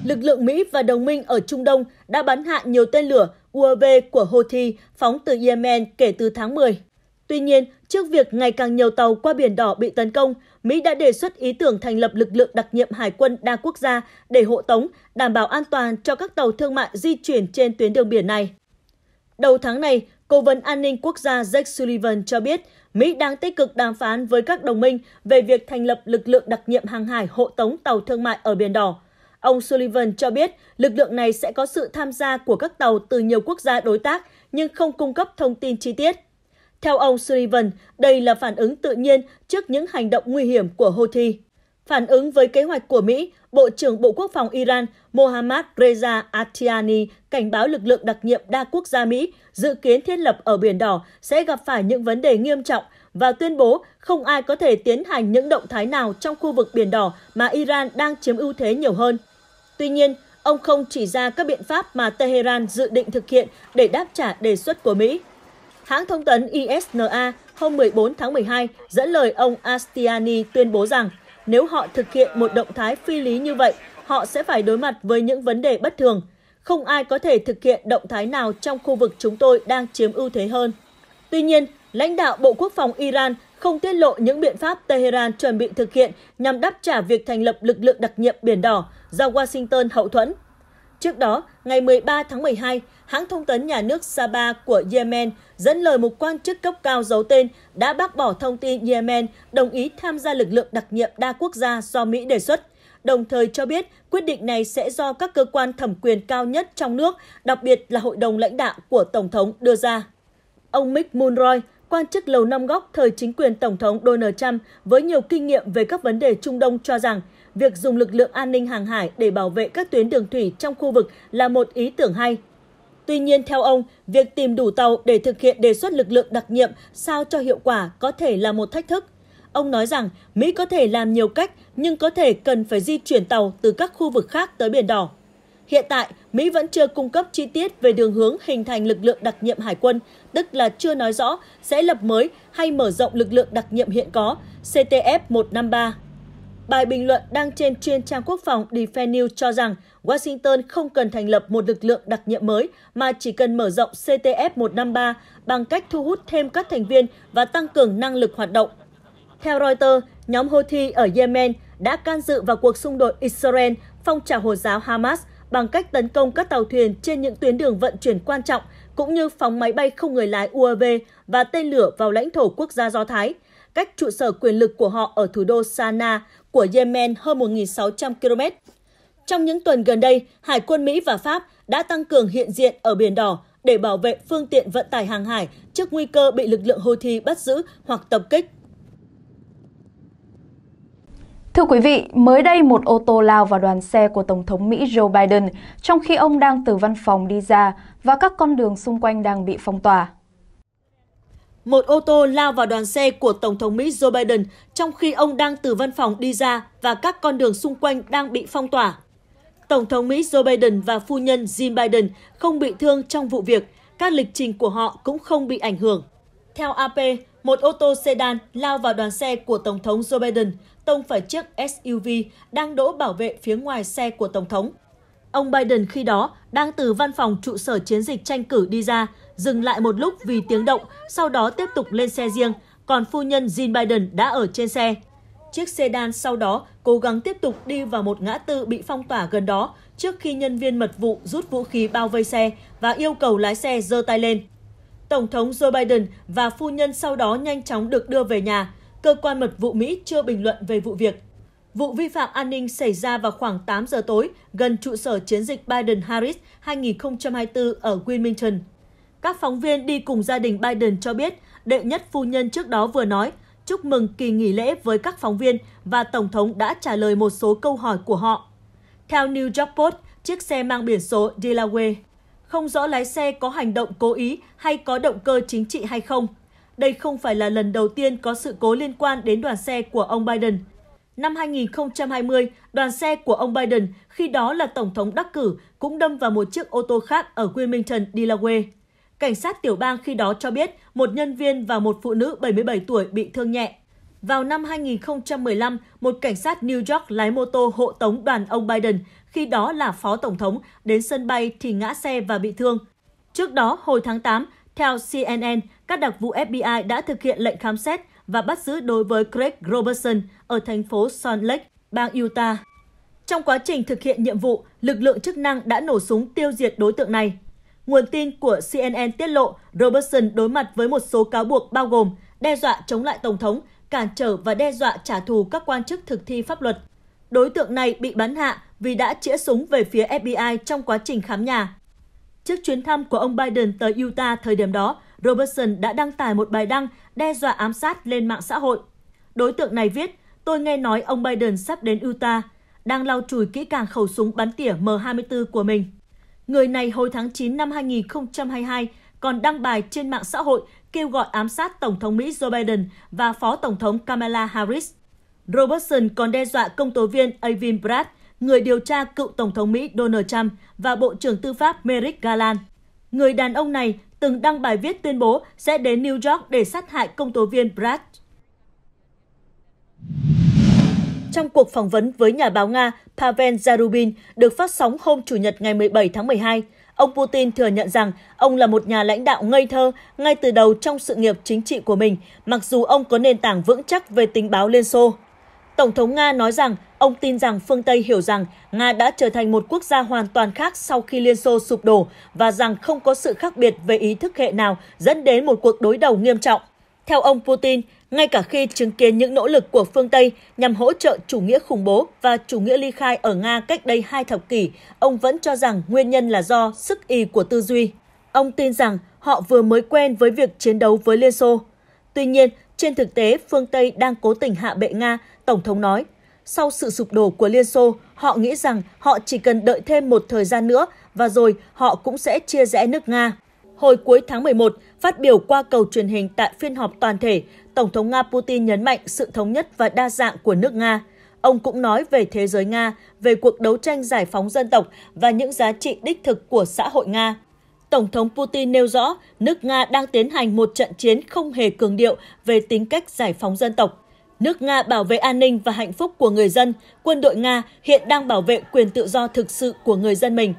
Lực lượng Mỹ và đồng minh ở Trung Đông đã bắn hạ nhiều tên lửa UAV của Houthi phóng từ Yemen kể từ tháng 10. Tuy nhiên, trước việc ngày càng nhiều tàu qua Biển Đỏ bị tấn công, Mỹ đã đề xuất ý tưởng thành lập lực lượng đặc nhiệm hải quân đa quốc gia để hộ tống, đảm bảo an toàn cho các tàu thương mại di chuyển trên tuyến đường biển này. Đầu tháng này, Cố vấn an ninh quốc gia Jake Sullivan cho biết Mỹ đang tích cực đàm phán với các đồng minh về việc thành lập lực lượng đặc nhiệm hàng hải hộ tống tàu thương mại ở Biển Đỏ. Ông Sullivan cho biết lực lượng này sẽ có sự tham gia của các tàu từ nhiều quốc gia đối tác nhưng không cung cấp thông tin chi tiết. Theo ông Sullivan, đây là phản ứng tự nhiên trước những hành động nguy hiểm của Houthi. Phản ứng với kế hoạch của Mỹ, Bộ trưởng Bộ Quốc phòng Iran Mohammad Reza Atiani cảnh báo lực lượng đặc nhiệm đa quốc gia Mỹ dự kiến thiết lập ở Biển Đỏ sẽ gặp phải những vấn đề nghiêm trọng và tuyên bố không ai có thể tiến hành những động thái nào trong khu vực Biển Đỏ mà Iran đang chiếm ưu thế nhiều hơn. Tuy nhiên, ông không chỉ ra các biện pháp mà Tehran dự định thực hiện để đáp trả đề xuất của Mỹ. Hãng thông tấn ISNA hôm 14 tháng 12 dẫn lời ông Astiani tuyên bố rằng nếu họ thực hiện một động thái phi lý như vậy, họ sẽ phải đối mặt với những vấn đề bất thường. Không ai có thể thực hiện động thái nào trong khu vực chúng tôi đang chiếm ưu thế hơn. Tuy nhiên, lãnh đạo Bộ Quốc phòng Iran không tiết lộ những biện pháp Tehran chuẩn bị thực hiện nhằm đáp trả việc thành lập lực lượng đặc nhiệm Biển Đỏ do Washington hậu thuẫn. Trước đó, ngày 13 tháng 12, hãng thông tấn nhà nước Saba của Yemen dẫn lời một quan chức cấp cao giấu tên đã bác bỏ thông tin Yemen đồng ý tham gia lực lượng đặc nhiệm đa quốc gia do Mỹ đề xuất, đồng thời cho biết quyết định này sẽ do các cơ quan thẩm quyền cao nhất trong nước, đặc biệt là hội đồng lãnh đạo của Tổng thống đưa ra. Ông Mick Mulroy, quan chức lầu năm góc thời chính quyền Tổng thống Donald Trump với nhiều kinh nghiệm về các vấn đề Trung Đông cho rằng việc dùng lực lượng an ninh hàng hải để bảo vệ các tuyến đường thủy trong khu vực là một ý tưởng hay. Tuy nhiên, theo ông, việc tìm đủ tàu để thực hiện đề xuất lực lượng đặc nhiệm sao cho hiệu quả có thể là một thách thức. Ông nói rằng Mỹ có thể làm nhiều cách nhưng có thể cần phải di chuyển tàu từ các khu vực khác tới Biển Đỏ. Hiện tại, Mỹ vẫn chưa cung cấp chi tiết về đường hướng hình thành lực lượng đặc nhiệm hải quân, tức là chưa nói rõ sẽ lập mới hay mở rộng lực lượng đặc nhiệm hiện có, CTF-153. Bài bình luận đăng trên chuyên trang quốc phòng Defense News cho rằng Washington không cần thành lập một lực lượng đặc nhiệm mới mà chỉ cần mở rộng CTF-153 bằng cách thu hút thêm các thành viên và tăng cường năng lực hoạt động. Theo Reuters, nhóm Houthi ở Yemen đã can dự vào cuộc xung đột Israel phong trào Hồi giáo Hamas bằng cách tấn công các tàu thuyền trên những tuyến đường vận chuyển quan trọng cũng như phóng máy bay không người lái UAV và tên lửa vào lãnh thổ quốc gia Do Thái, cách trụ sở quyền lực của họ ở thủ đô Sana, của Yemen hơn 1.600 km. Trong những tuần gần đây, Hải quân Mỹ và Pháp đã tăng cường hiện diện ở Biển Đỏ để bảo vệ phương tiện vận tải hàng hải trước nguy cơ bị lực lượng Houthi bắt giữ hoặc tập kích. Thưa quý vị, mới đây một ô tô lao vào đoàn xe của Tổng thống Mỹ Joe Biden trong khi ông đang từ văn phòng đi ra và các con đường xung quanh đang bị phong tỏa một ô tô lao vào đoàn xe của Tổng thống Mỹ Joe Biden trong khi ông đang từ văn phòng đi ra và các con đường xung quanh đang bị phong tỏa. Tổng thống Mỹ Joe Biden và phu nhân Jill Biden không bị thương trong vụ việc, các lịch trình của họ cũng không bị ảnh hưởng. Theo AP, một ô tô sedan lao vào đoàn xe của Tổng thống Joe Biden, tông phải chiếc SUV đang đỗ bảo vệ phía ngoài xe của Tổng thống. Ông Biden khi đó đang từ văn phòng trụ sở chiến dịch tranh cử đi ra, dừng lại một lúc vì tiếng động, sau đó tiếp tục lên xe riêng, còn phu nhân Jill Biden đã ở trên xe. Chiếc sedan sau đó cố gắng tiếp tục đi vào một ngã tư bị phong tỏa gần đó trước khi nhân viên mật vụ rút vũ khí bao vây xe và yêu cầu lái xe giơ tay lên. Tổng thống Joe Biden và phu nhân sau đó nhanh chóng được đưa về nhà. Cơ quan mật vụ Mỹ chưa bình luận về vụ việc. Vụ vi phạm an ninh xảy ra vào khoảng 8 giờ tối gần trụ sở chiến dịch Biden-Harris 2024 ở Wilmington. Các phóng viên đi cùng gia đình Biden cho biết, đệ nhất phu nhân trước đó vừa nói chúc mừng kỳ nghỉ lễ với các phóng viên và Tổng thống đã trả lời một số câu hỏi của họ. Theo New York Post, chiếc xe mang biển số Delaware. Không rõ lái xe có hành động cố ý hay có động cơ chính trị hay không. Đây không phải là lần đầu tiên có sự cố liên quan đến đoàn xe của ông Biden – Năm 2020, đoàn xe của ông Biden, khi đó là tổng thống đắc cử, cũng đâm vào một chiếc ô tô khác ở Wilmington, Delaware. Cảnh sát tiểu bang khi đó cho biết một nhân viên và một phụ nữ 77 tuổi bị thương nhẹ. Vào năm 2015, một cảnh sát New York lái mô tô hộ tống đoàn ông Biden, khi đó là phó tổng thống, đến sân bay thì ngã xe và bị thương. Trước đó, hồi tháng 8, theo CNN, các đặc vụ FBI đã thực hiện lệnh khám xét và bắt giữ đối với Craig Robertson ở thành phố Salt Lake, bang Utah. Trong quá trình thực hiện nhiệm vụ, lực lượng chức năng đã nổ súng tiêu diệt đối tượng này. Nguồn tin của CNN tiết lộ Robertson đối mặt với một số cáo buộc bao gồm đe dọa chống lại Tổng thống, cản trở và đe dọa trả thù các quan chức thực thi pháp luật. Đối tượng này bị bắn hạ vì đã chĩa súng về phía FBI trong quá trình khám nhà. Trước chuyến thăm của ông Biden tới Utah thời điểm đó, Robertson đã đăng tải một bài đăng đe dọa ám sát lên mạng xã hội. Đối tượng này viết, tôi nghe nói ông Biden sắp đến Utah, đang lau chùi kỹ càng khẩu súng bắn tỉa M24 của mình. Người này hồi tháng 9 năm 2022 còn đăng bài trên mạng xã hội kêu gọi ám sát Tổng thống Mỹ Joe Biden và Phó Tổng thống Kamala Harris. Robertson còn đe dọa công tố viên Avin Brad, người điều tra cựu Tổng thống Mỹ Donald Trump và Bộ trưởng Tư pháp Merrick Garland. Người đàn ông này từng đăng bài viết tuyên bố sẽ đến New York để sát hại công tố viên Brad. Trong cuộc phỏng vấn với nhà báo Nga Pavel Zarubin được phát sóng hôm Chủ nhật ngày 17 tháng 12, ông Putin thừa nhận rằng ông là một nhà lãnh đạo ngây thơ ngay từ đầu trong sự nghiệp chính trị của mình, mặc dù ông có nền tảng vững chắc về tình báo Liên Xô. Tổng thống Nga nói rằng ông tin rằng phương Tây hiểu rằng Nga đã trở thành một quốc gia hoàn toàn khác sau khi Liên Xô sụp đổ và rằng không có sự khác biệt về ý thức hệ nào dẫn đến một cuộc đối đầu nghiêm trọng. Theo ông Putin, ngay cả khi chứng kiến những nỗ lực của phương Tây nhằm hỗ trợ chủ nghĩa khủng bố và chủ nghĩa ly khai ở Nga cách đây hai thập kỷ, ông vẫn cho rằng nguyên nhân là do sức y của tư duy. Ông tin rằng họ vừa mới quen với việc chiến đấu với Liên Xô. Tuy nhiên, trên thực tế, phương Tây đang cố tình hạ bệ Nga Tổng thống nói, sau sự sụp đổ của Liên Xô, họ nghĩ rằng họ chỉ cần đợi thêm một thời gian nữa và rồi họ cũng sẽ chia rẽ nước Nga. Hồi cuối tháng 11, phát biểu qua cầu truyền hình tại phiên họp toàn thể, Tổng thống Nga Putin nhấn mạnh sự thống nhất và đa dạng của nước Nga. Ông cũng nói về thế giới Nga, về cuộc đấu tranh giải phóng dân tộc và những giá trị đích thực của xã hội Nga. Tổng thống Putin nêu rõ nước Nga đang tiến hành một trận chiến không hề cường điệu về tính cách giải phóng dân tộc. Nước Nga bảo vệ an ninh và hạnh phúc của người dân, quân đội Nga hiện đang bảo vệ quyền tự do thực sự của người dân mình.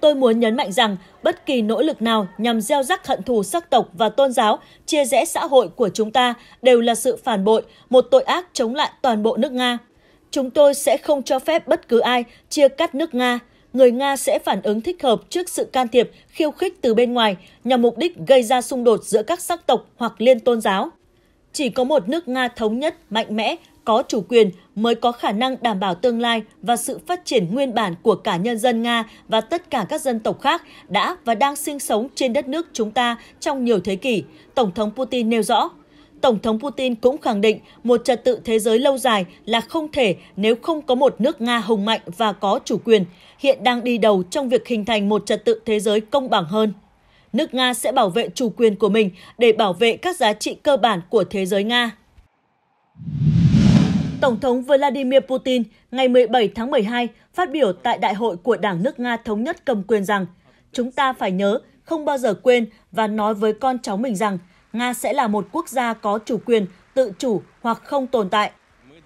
Tôi muốn nhấn mạnh rằng bất kỳ nỗ lực nào nhằm gieo rắc hận thù sắc tộc và tôn giáo, chia rẽ xã hội của chúng ta đều là sự phản bội, một tội ác chống lại toàn bộ nước Nga. Chúng tôi sẽ không cho phép bất cứ ai chia cắt nước Nga. Người Nga sẽ phản ứng thích hợp trước sự can thiệp, khiêu khích từ bên ngoài nhằm mục đích gây ra xung đột giữa các sắc tộc hoặc liên tôn giáo. Chỉ có một nước Nga thống nhất, mạnh mẽ, có chủ quyền mới có khả năng đảm bảo tương lai và sự phát triển nguyên bản của cả nhân dân Nga và tất cả các dân tộc khác đã và đang sinh sống trên đất nước chúng ta trong nhiều thế kỷ, Tổng thống Putin nêu rõ. Tổng thống Putin cũng khẳng định một trật tự thế giới lâu dài là không thể nếu không có một nước Nga hùng mạnh và có chủ quyền, hiện đang đi đầu trong việc hình thành một trật tự thế giới công bằng hơn nước Nga sẽ bảo vệ chủ quyền của mình để bảo vệ các giá trị cơ bản của thế giới Nga. Tổng thống Vladimir Putin ngày 17 tháng 12 phát biểu tại Đại hội của Đảng nước Nga Thống nhất cầm quyền rằng chúng ta phải nhớ, không bao giờ quên và nói với con cháu mình rằng Nga sẽ là một quốc gia có chủ quyền, tự chủ hoặc không tồn tại.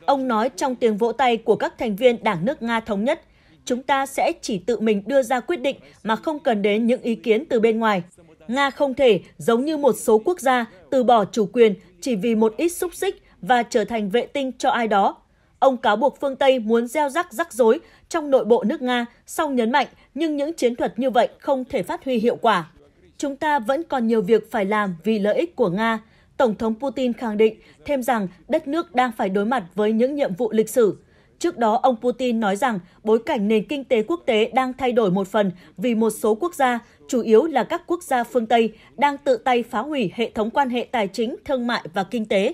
Ông nói trong tiếng vỗ tay của các thành viên Đảng nước Nga Thống nhất – chúng ta sẽ chỉ tự mình đưa ra quyết định mà không cần đến những ý kiến từ bên ngoài. Nga không thể, giống như một số quốc gia, từ bỏ chủ quyền chỉ vì một ít xúc xích và trở thành vệ tinh cho ai đó. Ông cáo buộc phương Tây muốn gieo rắc rắc rối trong nội bộ nước Nga, sau nhấn mạnh nhưng những chiến thuật như vậy không thể phát huy hiệu quả. Chúng ta vẫn còn nhiều việc phải làm vì lợi ích của Nga. Tổng thống Putin khẳng định thêm rằng đất nước đang phải đối mặt với những nhiệm vụ lịch sử Trước đó, ông Putin nói rằng bối cảnh nền kinh tế quốc tế đang thay đổi một phần vì một số quốc gia, chủ yếu là các quốc gia phương Tây, đang tự tay phá hủy hệ thống quan hệ tài chính, thương mại và kinh tế.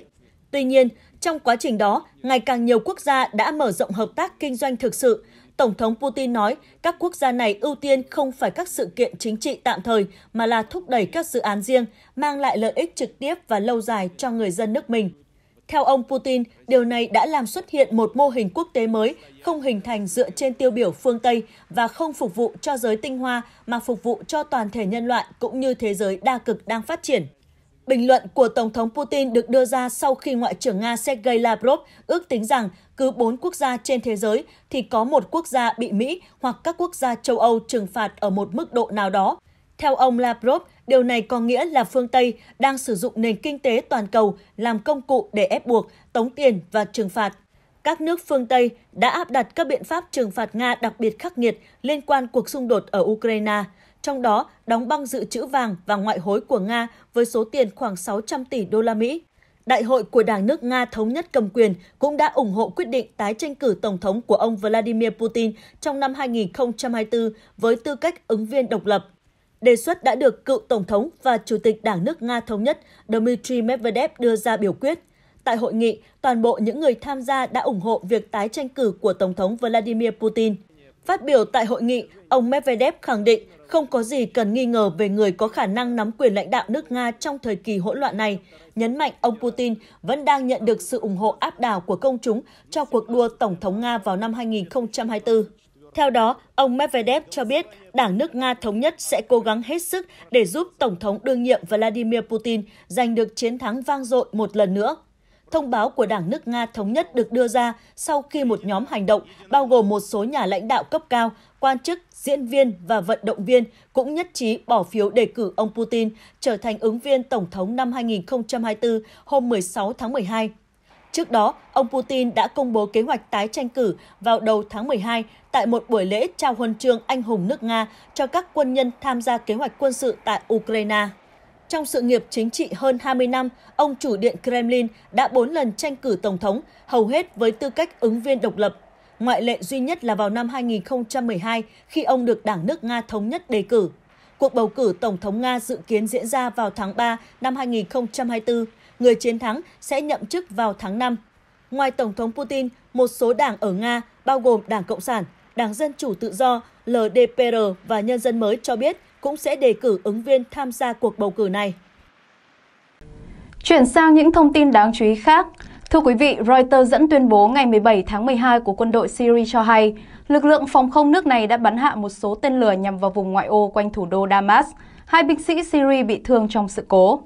Tuy nhiên, trong quá trình đó, ngày càng nhiều quốc gia đã mở rộng hợp tác kinh doanh thực sự. Tổng thống Putin nói các quốc gia này ưu tiên không phải các sự kiện chính trị tạm thời mà là thúc đẩy các dự án riêng, mang lại lợi ích trực tiếp và lâu dài cho người dân nước mình. Theo ông Putin, điều này đã làm xuất hiện một mô hình quốc tế mới, không hình thành dựa trên tiêu biểu phương Tây và không phục vụ cho giới tinh hoa mà phục vụ cho toàn thể nhân loại cũng như thế giới đa cực đang phát triển. Bình luận của Tổng thống Putin được đưa ra sau khi Ngoại trưởng Nga Sergei Lavrov ước tính rằng cứ bốn quốc gia trên thế giới thì có một quốc gia bị Mỹ hoặc các quốc gia châu Âu trừng phạt ở một mức độ nào đó. Theo ông Lavrov, Điều này có nghĩa là phương Tây đang sử dụng nền kinh tế toàn cầu làm công cụ để ép buộc, tống tiền và trừng phạt. Các nước phương Tây đã áp đặt các biện pháp trừng phạt Nga đặc biệt khắc nghiệt liên quan cuộc xung đột ở Ukraine, trong đó đóng băng dự trữ vàng và ngoại hối của Nga với số tiền khoảng 600 tỷ đô la Mỹ. Đại hội của Đảng nước Nga thống nhất cầm quyền cũng đã ủng hộ quyết định tái tranh cử tổng thống của ông Vladimir Putin trong năm 2024 với tư cách ứng viên độc lập. Đề xuất đã được cựu Tổng thống và Chủ tịch Đảng nước Nga Thống nhất Dmitry Medvedev đưa ra biểu quyết. Tại hội nghị, toàn bộ những người tham gia đã ủng hộ việc tái tranh cử của Tổng thống Vladimir Putin. Phát biểu tại hội nghị, ông Medvedev khẳng định không có gì cần nghi ngờ về người có khả năng nắm quyền lãnh đạo nước Nga trong thời kỳ hỗn loạn này, nhấn mạnh ông Putin vẫn đang nhận được sự ủng hộ áp đảo của công chúng cho cuộc đua Tổng thống Nga vào năm 2024. Theo đó, ông Medvedev cho biết Đảng nước Nga Thống nhất sẽ cố gắng hết sức để giúp Tổng thống đương nhiệm Vladimir Putin giành được chiến thắng vang dội một lần nữa. Thông báo của Đảng nước Nga Thống nhất được đưa ra sau khi một nhóm hành động bao gồm một số nhà lãnh đạo cấp cao, quan chức, diễn viên và vận động viên cũng nhất trí bỏ phiếu đề cử ông Putin trở thành ứng viên Tổng thống năm 2024 hôm 16 tháng 12. Trước đó, ông Putin đã công bố kế hoạch tái tranh cử vào đầu tháng 12 tại một buổi lễ trao huân chương anh hùng nước Nga cho các quân nhân tham gia kế hoạch quân sự tại Ukraine. Trong sự nghiệp chính trị hơn 20 năm, ông chủ điện Kremlin đã 4 lần tranh cử tổng thống, hầu hết với tư cách ứng viên độc lập. Ngoại lệ duy nhất là vào năm 2012 khi ông được Đảng nước Nga thống nhất đề cử. Cuộc bầu cử tổng thống Nga dự kiến diễn ra vào tháng 3 năm 2024 người chiến thắng sẽ nhậm chức vào tháng 5. Ngoài Tổng thống Putin, một số đảng ở Nga, bao gồm Đảng Cộng sản, Đảng Dân Chủ Tự do, LDPR và Nhân dân mới cho biết cũng sẽ đề cử ứng viên tham gia cuộc bầu cử này. Chuyển sang những thông tin đáng chú ý khác. Thưa quý vị, Reuters dẫn tuyên bố ngày 17 tháng 12 của quân đội Syria cho hay, lực lượng phòng không nước này đã bắn hạ một số tên lửa nhằm vào vùng ngoại ô quanh thủ đô Damas. Hai binh sĩ Syria bị thương trong sự cố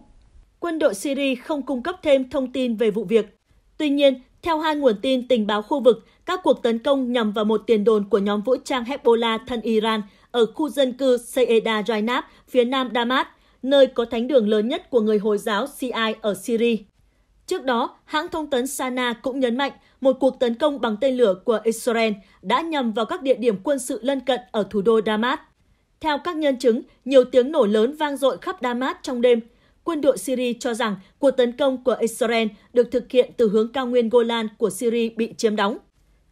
quân đội Syria không cung cấp thêm thông tin về vụ việc. Tuy nhiên, theo hai nguồn tin tình báo khu vực, các cuộc tấn công nhằm vào một tiền đồn của nhóm vũ trang Hezbollah thân Iran ở khu dân cư Seyeda Jainab, phía nam Damas, nơi có thánh đường lớn nhất của người Hồi giáo Shiite ở Syria. Trước đó, hãng thông tấn Sana cũng nhấn mạnh một cuộc tấn công bằng tên lửa của Israel đã nhằm vào các địa điểm quân sự lân cận ở thủ đô Damas. Theo các nhân chứng, nhiều tiếng nổ lớn vang dội khắp Damas trong đêm Quân đội Syria cho rằng cuộc tấn công của Israel được thực hiện từ hướng cao nguyên Golan của Syria bị chiếm đóng.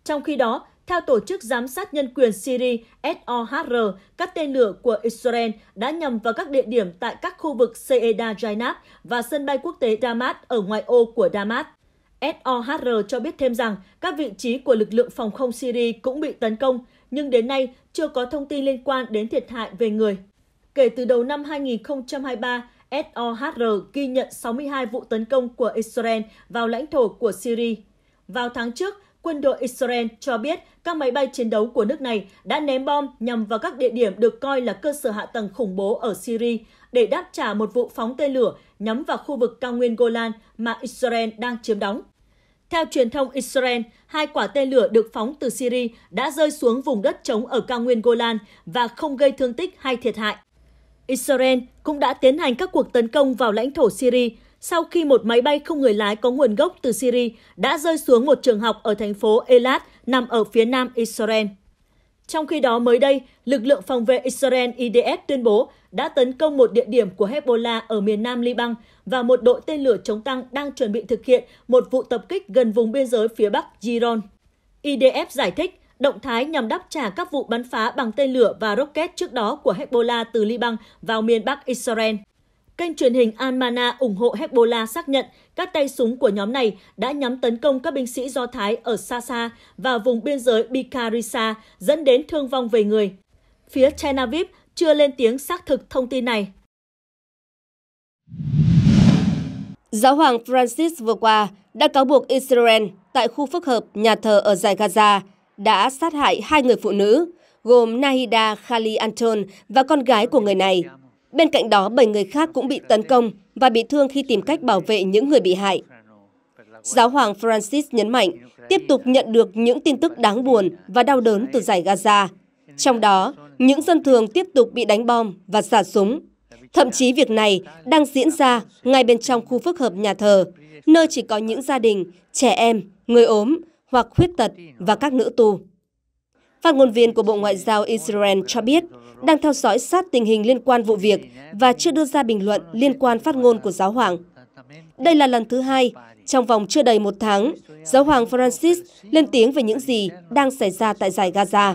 Trong khi đó, theo Tổ chức Giám sát Nhân quyền Syria SOHR, các tên lửa của Israel đã nhằm vào các địa điểm tại các khu vực Seeda Jainab và sân bay quốc tế Damas ở ngoại ô của Damas. SOHR cho biết thêm rằng các vị trí của lực lượng phòng không Syria cũng bị tấn công, nhưng đến nay chưa có thông tin liên quan đến thiệt hại về người. Kể từ đầu năm 2023, SOHR ghi nhận 62 vụ tấn công của Israel vào lãnh thổ của Syria. Vào tháng trước, quân đội Israel cho biết các máy bay chiến đấu của nước này đã ném bom nhằm vào các địa điểm được coi là cơ sở hạ tầng khủng bố ở Syria để đáp trả một vụ phóng tên lửa nhắm vào khu vực cao nguyên Golan mà Israel đang chiếm đóng. Theo truyền thông Israel, hai quả tên lửa được phóng từ Syria đã rơi xuống vùng đất trống ở cao nguyên Golan và không gây thương tích hay thiệt hại. Israel cũng đã tiến hành các cuộc tấn công vào lãnh thổ Syria sau khi một máy bay không người lái có nguồn gốc từ Syria đã rơi xuống một trường học ở thành phố Elat nằm ở phía nam Israel. Trong khi đó mới đây, lực lượng phòng vệ Israel IDF tuyên bố đã tấn công một địa điểm của Hezbollah ở miền nam Liban và một đội tên lửa chống tăng đang chuẩn bị thực hiện một vụ tập kích gần vùng biên giới phía bắc Giron. IDF giải thích động thái nhằm đáp trả các vụ bắn phá bằng tên lửa và rocket trước đó của Hezbollah từ Liban vào miền Bắc Israel. Kênh truyền hình Almana ủng hộ Hezbollah xác nhận các tay súng của nhóm này đã nhắm tấn công các binh sĩ Do Thái ở Sasa và vùng biên giới Bikarisa, dẫn đến thương vong về người. Phía Tel Aviv chưa lên tiếng xác thực thông tin này. Giáo hoàng Francis vừa qua đã cáo buộc Israel tại khu phức hợp nhà thờ ở giải Gaza đã sát hại hai người phụ nữ, gồm Nahida Khali Anton và con gái của người này. Bên cạnh đó, bảy người khác cũng bị tấn công và bị thương khi tìm cách bảo vệ những người bị hại. Giáo hoàng Francis nhấn mạnh tiếp tục nhận được những tin tức đáng buồn và đau đớn từ giải Gaza. Trong đó, những dân thường tiếp tục bị đánh bom và xả súng. Thậm chí việc này đang diễn ra ngay bên trong khu phức hợp nhà thờ, nơi chỉ có những gia đình, trẻ em, người ốm hoặc khuyết tật và các nữ tu. Phát ngôn viên của Bộ Ngoại giao Israel cho biết đang theo dõi sát tình hình liên quan vụ việc và chưa đưa ra bình luận liên quan phát ngôn của giáo hoàng. Đây là lần thứ hai, trong vòng chưa đầy một tháng, giáo hoàng Francis lên tiếng về những gì đang xảy ra tại giải Gaza.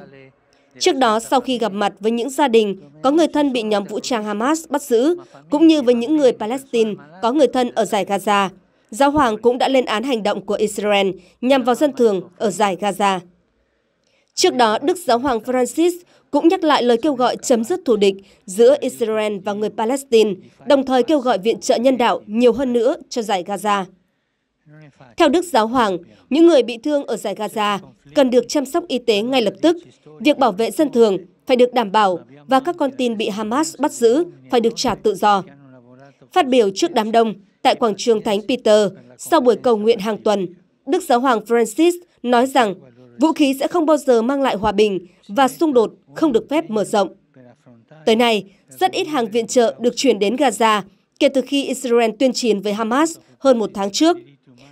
Trước đó, sau khi gặp mặt với những gia đình có người thân bị nhóm vũ trang Hamas bắt giữ, cũng như với những người Palestine có người thân ở giải Gaza, Giáo hoàng cũng đã lên án hành động của Israel nhằm vào dân thường ở giải Gaza. Trước đó, Đức Giáo hoàng Francis cũng nhắc lại lời kêu gọi chấm dứt thù địch giữa Israel và người Palestine, đồng thời kêu gọi viện trợ nhân đạo nhiều hơn nữa cho giải Gaza. Theo Đức Giáo Hoàng, những người bị thương ở giải Gaza cần được chăm sóc y tế ngay lập tức. Việc bảo vệ dân thường phải được đảm bảo và các con tin bị Hamas bắt giữ phải được trả tự do. Phát biểu trước đám đông, tại quảng trường Thánh Peter sau buổi cầu nguyện hàng tuần. Đức Giáo hoàng Francis nói rằng vũ khí sẽ không bao giờ mang lại hòa bình và xung đột không được phép mở rộng. Tới nay, rất ít hàng viện trợ được chuyển đến Gaza kể từ khi Israel tuyên chiến với Hamas hơn một tháng trước.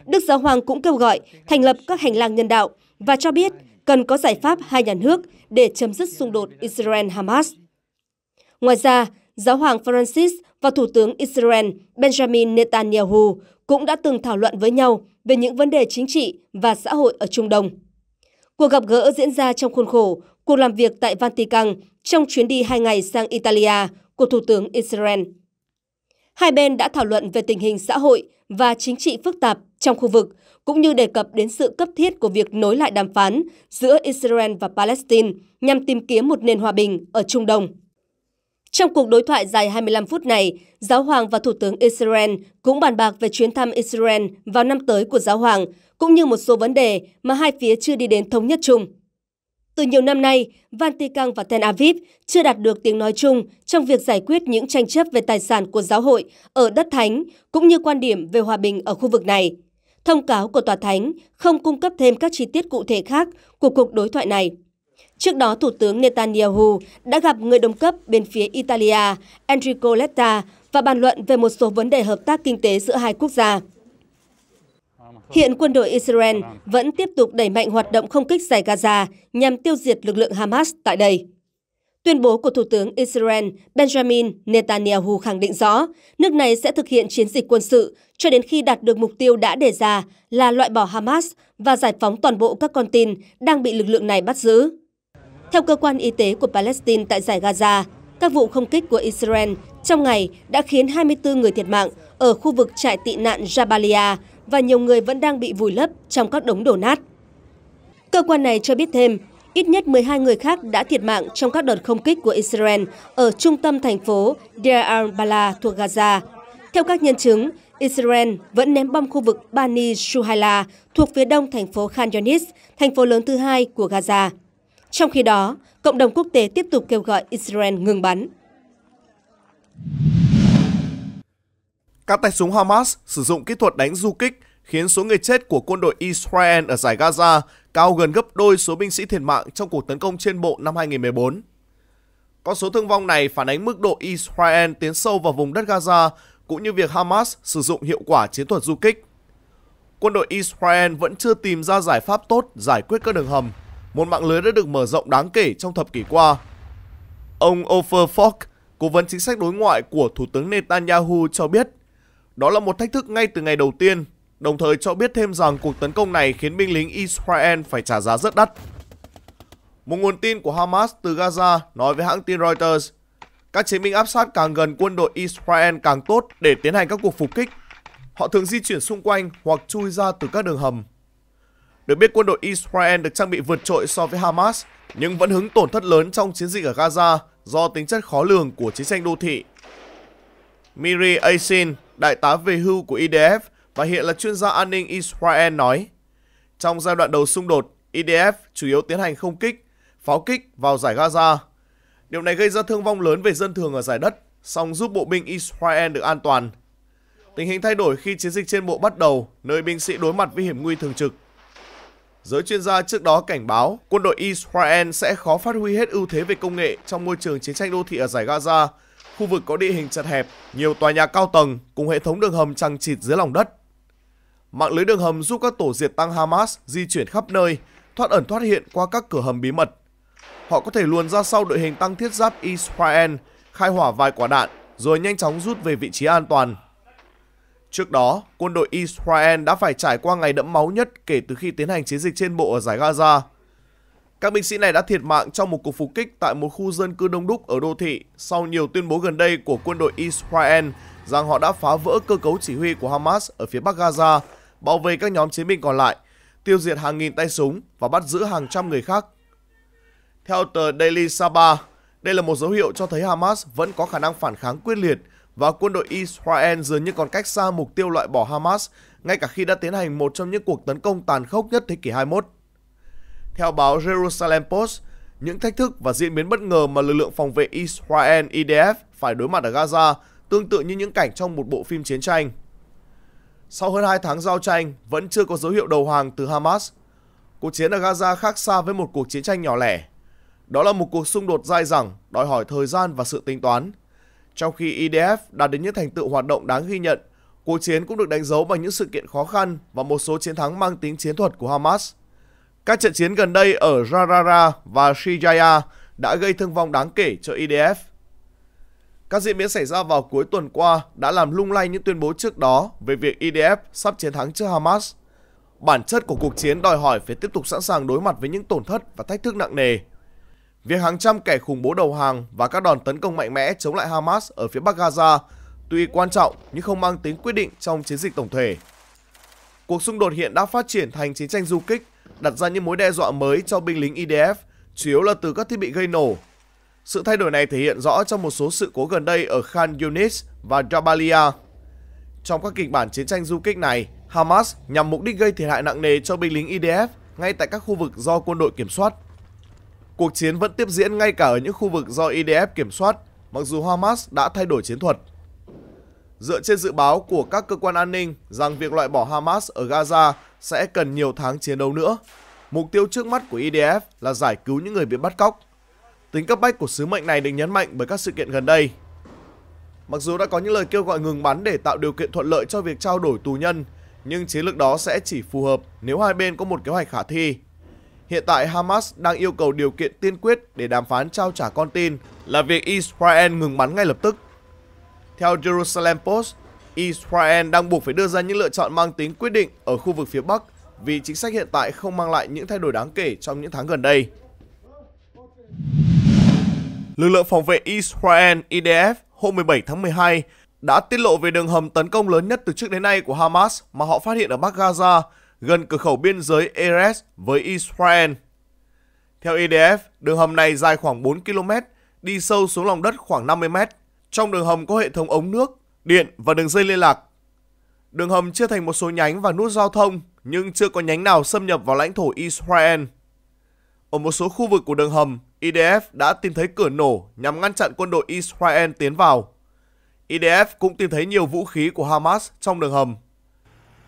Đức Giáo Hoàng cũng kêu gọi thành lập các hành lang nhân đạo và cho biết cần có giải pháp hai nhà nước để chấm dứt xung đột Israel-Hamas. Ngoài ra, Giáo hoàng Francis và Thủ tướng Israel Benjamin Netanyahu cũng đã từng thảo luận với nhau về những vấn đề chính trị và xã hội ở Trung Đông. Cuộc gặp gỡ diễn ra trong khuôn khổ cuộc làm việc tại Vatican trong chuyến đi hai ngày sang Italia của Thủ tướng Israel. Hai bên đã thảo luận về tình hình xã hội và chính trị phức tạp trong khu vực, cũng như đề cập đến sự cấp thiết của việc nối lại đàm phán giữa Israel và Palestine nhằm tìm kiếm một nền hòa bình ở Trung Đông. Trong cuộc đối thoại dài 25 phút này, Giáo hoàng và Thủ tướng Israel cũng bàn bạc về chuyến thăm Israel vào năm tới của Giáo hoàng, cũng như một số vấn đề mà hai phía chưa đi đến thống nhất chung. Từ nhiều năm nay, Vatican và Tel Aviv chưa đạt được tiếng nói chung trong việc giải quyết những tranh chấp về tài sản của giáo hội ở đất thánh cũng như quan điểm về hòa bình ở khu vực này. Thông cáo của tòa thánh không cung cấp thêm các chi tiết cụ thể khác của cuộc đối thoại này. Trước đó, Thủ tướng Netanyahu đã gặp người đồng cấp bên phía Italia Enrico Letta và bàn luận về một số vấn đề hợp tác kinh tế giữa hai quốc gia. Hiện quân đội Israel vẫn tiếp tục đẩy mạnh hoạt động không kích giải Gaza nhằm tiêu diệt lực lượng Hamas tại đây. Tuyên bố của Thủ tướng Israel Benjamin Netanyahu khẳng định rõ nước này sẽ thực hiện chiến dịch quân sự cho đến khi đạt được mục tiêu đã đề ra là loại bỏ Hamas và giải phóng toàn bộ các con tin đang bị lực lượng này bắt giữ. Theo cơ quan y tế của Palestine tại giải Gaza, các vụ không kích của Israel trong ngày đã khiến 24 người thiệt mạng ở khu vực trại tị nạn Jabalia và nhiều người vẫn đang bị vùi lấp trong các đống đổ nát. Cơ quan này cho biết thêm, ít nhất 12 người khác đã thiệt mạng trong các đợt không kích của Israel ở trung tâm thành phố Deir al-Bala thuộc Gaza. Theo các nhân chứng, Israel vẫn ném bom khu vực Bani Shuhaila thuộc phía đông thành phố Khan Yunis, thành phố lớn thứ hai của Gaza. Trong khi đó, cộng đồng quốc tế tiếp tục kêu gọi Israel ngừng bắn. Các tay súng Hamas sử dụng kỹ thuật đánh du kích khiến số người chết của quân đội Israel ở giải Gaza cao gần gấp đôi số binh sĩ thiệt mạng trong cuộc tấn công trên bộ năm 2014. Con số thương vong này phản ánh mức độ Israel tiến sâu vào vùng đất Gaza cũng như việc Hamas sử dụng hiệu quả chiến thuật du kích. Quân đội Israel vẫn chưa tìm ra giải pháp tốt giải quyết các đường hầm một mạng lưới đã được mở rộng đáng kể trong thập kỷ qua. Ông Ofer Falk, cố vấn chính sách đối ngoại của Thủ tướng Netanyahu cho biết, đó là một thách thức ngay từ ngày đầu tiên, đồng thời cho biết thêm rằng cuộc tấn công này khiến binh lính Israel phải trả giá rất đắt. Một nguồn tin của Hamas từ Gaza nói với hãng tin Reuters, các chiến binh áp sát càng gần quân đội Israel càng tốt để tiến hành các cuộc phục kích. Họ thường di chuyển xung quanh hoặc chui ra từ các đường hầm. Được biết quân đội Israel được trang bị vượt trội so với Hamas, nhưng vẫn hứng tổn thất lớn trong chiến dịch ở Gaza do tính chất khó lường của chiến tranh đô thị. Miri Asin, đại tá về hưu của IDF và hiện là chuyên gia an ninh Israel nói, trong giai đoạn đầu xung đột, IDF chủ yếu tiến hành không kích, pháo kích vào giải Gaza. Điều này gây ra thương vong lớn về dân thường ở giải đất, song giúp bộ binh Israel được an toàn. Tình hình thay đổi khi chiến dịch trên bộ bắt đầu, nơi binh sĩ đối mặt với hiểm nguy thường trực. Giới chuyên gia trước đó cảnh báo quân đội Israel sẽ khó phát huy hết ưu thế về công nghệ trong môi trường chiến tranh đô thị ở giải Gaza, khu vực có địa hình chật hẹp, nhiều tòa nhà cao tầng cùng hệ thống đường hầm trăng chịt dưới lòng đất. Mạng lưới đường hầm giúp các tổ diệt tăng Hamas di chuyển khắp nơi, thoát ẩn thoát hiện qua các cửa hầm bí mật. Họ có thể luồn ra sau đội hình tăng thiết giáp Israel, khai hỏa vài quả đạn rồi nhanh chóng rút về vị trí an toàn. Trước đó, quân đội Israel đã phải trải qua ngày đẫm máu nhất kể từ khi tiến hành chiến dịch trên bộ ở giải Gaza. Các binh sĩ này đã thiệt mạng trong một cuộc phục kích tại một khu dân cư đông đúc ở đô thị sau nhiều tuyên bố gần đây của quân đội Israel rằng họ đã phá vỡ cơ cấu chỉ huy của Hamas ở phía bắc Gaza, bảo vệ các nhóm chiến binh còn lại, tiêu diệt hàng nghìn tay súng và bắt giữ hàng trăm người khác. Theo tờ Daily Sabah, đây là một dấu hiệu cho thấy Hamas vẫn có khả năng phản kháng quyết liệt – và quân đội Israel dường như còn cách xa mục tiêu loại bỏ Hamas, ngay cả khi đã tiến hành một trong những cuộc tấn công tàn khốc nhất thế kỷ 21. Theo báo Jerusalem Post, những thách thức và diễn biến bất ngờ mà lực lượng phòng vệ Israel IDF e phải đối mặt ở Gaza tương tự như những cảnh trong một bộ phim chiến tranh. Sau hơn 2 tháng giao tranh, vẫn chưa có dấu hiệu đầu hàng từ Hamas. Cuộc chiến ở Gaza khác xa với một cuộc chiến tranh nhỏ lẻ. Đó là một cuộc xung đột dai dẳng, đòi hỏi thời gian và sự tính toán – trong khi IDF e đạt đến những thành tựu hoạt động đáng ghi nhận, cuộc chiến cũng được đánh dấu bằng những sự kiện khó khăn và một số chiến thắng mang tính chiến thuật của Hamas. Các trận chiến gần đây ở Rarara và Shijaya đã gây thương vong đáng kể cho IDF. E Các diễn biến xảy ra vào cuối tuần qua đã làm lung lay những tuyên bố trước đó về việc IDF e sắp chiến thắng trước Hamas. Bản chất của cuộc chiến đòi hỏi phải tiếp tục sẵn sàng đối mặt với những tổn thất và thách thức nặng nề Việc hàng trăm kẻ khủng bố đầu hàng và các đòn tấn công mạnh mẽ chống lại Hamas ở phía Bắc Gaza tuy quan trọng nhưng không mang tính quyết định trong chiến dịch tổng thể. Cuộc xung đột hiện đã phát triển thành chiến tranh du kích, đặt ra những mối đe dọa mới cho binh lính IDF, e chủ yếu là từ các thiết bị gây nổ. Sự thay đổi này thể hiện rõ trong một số sự cố gần đây ở Khan Yunis và Jabalia. Trong các kịch bản chiến tranh du kích này, Hamas nhằm mục đích gây thiệt hại nặng nề cho binh lính IDF e ngay tại các khu vực do quân đội kiểm soát Cuộc chiến vẫn tiếp diễn ngay cả ở những khu vực do IDF e kiểm soát, mặc dù Hamas đã thay đổi chiến thuật. Dựa trên dự báo của các cơ quan an ninh rằng việc loại bỏ Hamas ở Gaza sẽ cần nhiều tháng chiến đấu nữa, mục tiêu trước mắt của IDF e là giải cứu những người bị bắt cóc. Tính cấp bách của sứ mệnh này được nhấn mạnh bởi các sự kiện gần đây. Mặc dù đã có những lời kêu gọi ngừng bắn để tạo điều kiện thuận lợi cho việc trao đổi tù nhân, nhưng chiến lược đó sẽ chỉ phù hợp nếu hai bên có một kế hoạch khả thi hiện tại Hamas đang yêu cầu điều kiện tiên quyết để đàm phán trao trả con tin là việc Israel ngừng bắn ngay lập tức. Theo Jerusalem Post, Israel đang buộc phải đưa ra những lựa chọn mang tính quyết định ở khu vực phía Bắc vì chính sách hiện tại không mang lại những thay đổi đáng kể trong những tháng gần đây. Lực lượng phòng vệ Israel IDF hôm 17 tháng 12 đã tiết lộ về đường hầm tấn công lớn nhất từ trước đến nay của Hamas mà họ phát hiện ở Bắc Gaza gần cửa khẩu biên giới Erez với Israel. Theo IDF, e đường hầm này dài khoảng 4 km, đi sâu xuống lòng đất khoảng 50 m. Trong đường hầm có hệ thống ống nước, điện và đường dây liên lạc. Đường hầm chia thành một số nhánh và nút giao thông, nhưng chưa có nhánh nào xâm nhập vào lãnh thổ Israel. Ở một số khu vực của đường hầm, IDF e đã tìm thấy cửa nổ nhằm ngăn chặn quân đội Israel tiến vào. IDF e cũng tìm thấy nhiều vũ khí của Hamas trong đường hầm.